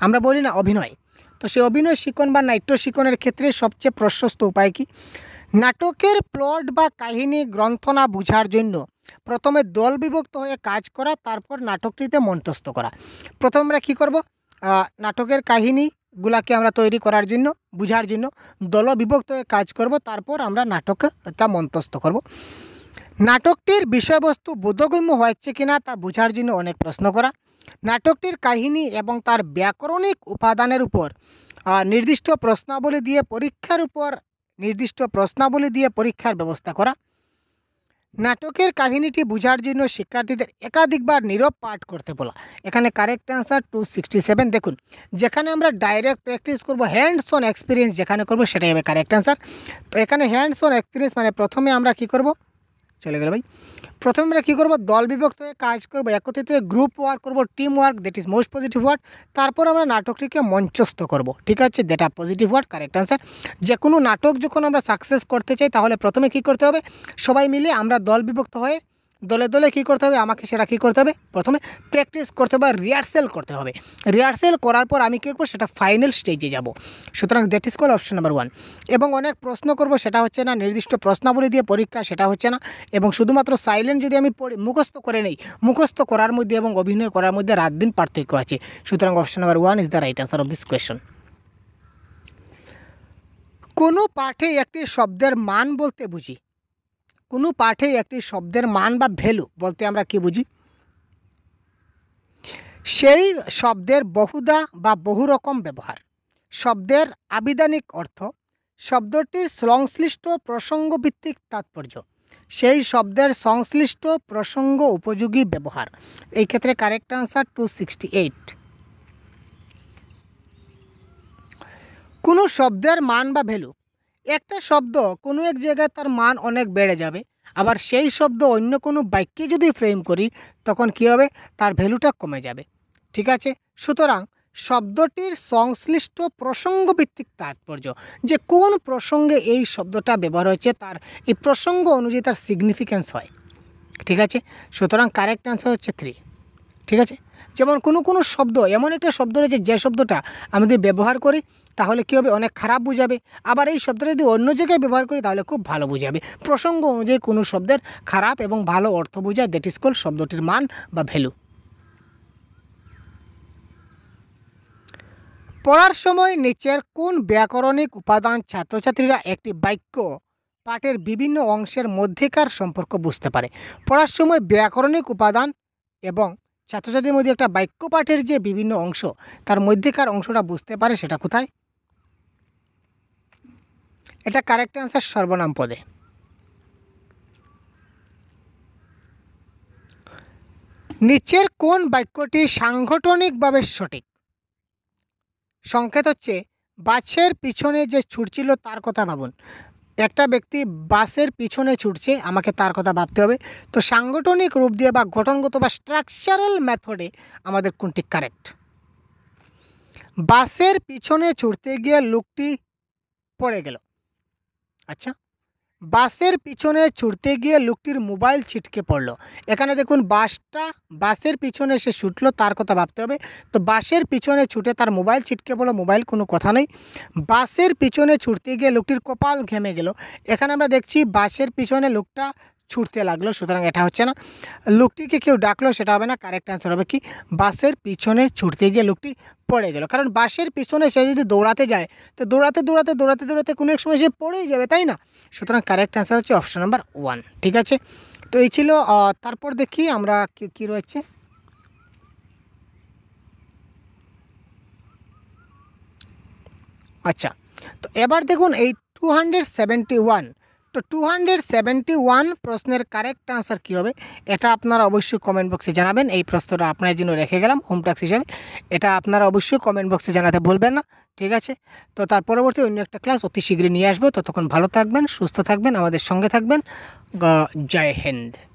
আমরা বলি না অভিনয় তো সেই অভিনয় শিকন বা নাট্য শিকনের ক্ষেত্রে সবচেয়ে প্রশস্ত উপায় কি নাটকের প্লট বা কাহিনী গ্রন্থনা বুঝার জন্য প্রথমে দল বিভক্ত হয়ে কাজ করা তারপর নাটকটিতে মন্তস্থ করা প্রথম আমরা কী করবো নাটকের কাহিনীগুলাকে আমরা তৈরি করার জন্য বুঝার জন্য দল বিভক্ত হয়ে কাজ করব তারপর আমরা নাটক তা মন্তস্থ করব নাটকটির বিষয়বস্তু বোধগম্য হয়েছে কিনা তা বোঝার জন্য অনেক প্রশ্ন করা নাটকটির কাহিনী এবং তার ব্যাকরণিক উপাদানের উপর নির্দিষ্ট প্রশ্নাবলী দিয়ে পরীক্ষার উপর নির্দিষ্ট প্রশ্নাবলী দিয়ে পরীক্ষার ব্যবস্থা করা নাটকের কাহিনীটি বোঝার জন্য শিক্ষার্থীদের একাধিকবার নীরব পাঠ করতে বলা এখানে correct answer two sixty seven দেখুন যেখানে আমরা ডাইরেক্ট প্র্যাকটিস করব হ্যান্ডস অন এক্সপিরিয়েন্স যেখানে করব সেটাই হবে কারেক্ট অ্যান্সার তো এখানে হ্যান্ডস অন এক্সপিরিয়েন্স মানে প্রথমে আমরা কি করব চলে গেল ভাই প্রথমে আমরা কী করবো দল বিভক্ত হয়ে কাজ করবো একত্রিত হয়ে গ্রুপ ওয়ার্ক করব team work that is most positive word তারপর আমরা নাটকটিকে মঞ্চস্থ করবো ঠিক আছে that positive word correct answer যে কোনো নাটক যখন আমরা সাকসেস করতে চাই তাহলে প্রথমে কি করতে হবে সবাই মিলে আমরা দল বিভক্ত হয়ে দলে দলে কি করতে হবে আমাকে সেটা কি করতে হবে প্রথমে প্র্যাকটিস করতে হবে রিহার্সেল করতে হবে রিহার্সেল করার পর আমি কী করবো সেটা ফাইনাল স্টেজে যাব সুতরাং that is call option number one এবং অনেক প্রশ্ন করব সেটা হচ্ছে না নির্দিষ্ট প্রশ্নাবলী দিয়ে পরীক্ষা সেটা হচ্ছে না এবং শুধুমাত্র সাইলেন্ট যদি আমি মুখস্থ করে নেই মুখস্থ করার মধ্যে এবং অভিনয় করার মধ্যে রাত দিন পার্থক্য আছে সুতরাং option number one is the right answer of this question কোনো পাঠে একটি শব্দের মান বলতে বুঝি কোনো পাঠে একটি শব্দের মান বা ভ্যালু বলতে আমরা কি বুঝি সেই শব্দের বহুদা বা বহু রকম ব্যবহার শব্দের আবিধানিক অর্থ শব্দটির সংশ্লিষ্ট প্রসঙ্গভিত্তিক তাৎপর্য সেই শব্দের সংশ্লিষ্ট প্রসঙ্গ উপযোগী ব্যবহার এই ক্ষেত্রে correct answer two sixty eight কোনো শব্দের মান বা ভ্যালু একটা শব্দ কোনো এক জায়গায় তার মান অনেক বেড়ে যাবে আবার সেই শব্দ অন্য কোনো বাক্যে যদি ফ্রেম করি তখন কী হবে তার ভ্যালুটা কমে যাবে ঠিক আছে সুতরাং শব্দটির সংশ্লিষ্ট প্রসঙ্গভিত্তিক তাৎপর্য যে কোন প্রসঙ্গে এই শব্দটা ব্যবহার হয়েছে তার এই প্রসঙ্গ অনুযায়ী তার সিগনিফিক্যান্স হয় ঠিক আছে সুতরাং কারেক্ট অ্যান্সার হচ্ছে থ্রি ঠিক আছে যেমন কোনো কোনো শব্দ এমন একটা শব্দ রয়েছে যে শব্দটা আমাদের ব্যবহার করি তাহলে কী হবে অনেক খারাপ বোঝাবে আবার এই শব্দটা যদি অন্য জায়গায় ব্যবহার করি তাহলে খুব ভালো বোঝাবে প্রসঙ্গ অনুযায়ী কোনো শব্দের খারাপ এবং ভালো অর্থ বোঝায় দ্যাট ইজ কল শব্দটির মান বা ভ্যালু পড়ার সময় নিচের কোন ব্যাকরণিক উপাদান ছাত্রছাত্রীরা একটি বাক্য পাঠের বিভিন্ন অংশের মধ্যেকার সম্পর্ক বুঝতে পারে পড়ার সময় ব্যাকরণিক উপাদান এবং ছাত্রছাত্রীর মধ্যে একটা বাক্য পাঠের যে বিভিন্ন অংশ তার মধ্যেকার অংশটা বুঝতে পারে সেটা কোথায় এটা কারেক্ট অ্যান্সার সর্বনাম পদে নিচের কোন বাক্যটি সাংগঠনিকভাবে সঠিক সংকেত হচ্ছে বাছের পিছনে যে ছুটছিল তার কথা ভাবুন একটা ব্যক্তি বাসের পিছনে ছুটছে আমাকে তার কথা ভাবতে হবে তো সাংগঠনিক রূপ দিয়ে বা গঠনগত বা স্ট্রাকচারাল মেথডে আমাদের কোনটি কারেক্ট বাসের পিছনে ছুটতে গিয়ে লোকটি পড়ে গেল আচ্ছা বাসের পিছনে ছুটতে গিয়ে লোকটির মোবাইল ছিটকে পড়লো এখানে দেখুন বাসটা বাসের পিছনে সে ছুটলো তার কথা ভাবতে হবে তো বাসের পিছনে ছুটে তার মোবাইল ছিটকে পড়লো মোবাইল কোনো কথা নেই বাসের পিছনে ছুটতে গিয়ে লোকটির কপাল ঘেমে গেল এখানে আমরা দেখছি বাসের পিছনে লোকটা ছুটতে লাগলো সুতরাং এটা হচ্ছে না লোকটিকে কেউ ডাকলো সেটা হবে না কারেক্ট অ্যান্সার হবে কি বাসের পিছনে ছুটতে গিয়ে লোকটি পড়ে গেল কারণ বাসের পিছনে সে যদি দৌড়াতে যায় তো দৌড়াতে দৌড়াতে দৌড়াতে দৌড়াতে কোনো এক সময় সে পড়েই যাবে তাই না সুতরাং কারেক্ট অ্যান্সার হচ্ছে অপশান নাম্বার ওয়ান ঠিক আছে তো এই ছিল তারপর দেখি আমরা কি রয়েছে আচ্ছা তো এবার দেখুন এই টু হান্ড্রেড সেভেন্টি ওয়ান তো টু হান্ড্রেড সেভেন্টি ওয়ান প্রশ্নের কারেক্ট আনসার কী হবে এটা আপনারা অবশ্যই কমেন্ট বক্সে জানাবেন এই প্রশ্নটা আপনার জন্য রেখে গেলাম হোম টাক্স হিসাবে এটা আপনারা অবশ্যই কমেন্ট বক্সে জানাতে বলবেন না ঠিক আছে তো তার পরবর্তী অন্য একটা ক্লাস অতি শীঘ্রই নিয়ে আসবো ততক্ষণ ভালো থাকবেন সুস্থ থাকবেন আমাদের সঙ্গে থাকবেন জয় হিন্দ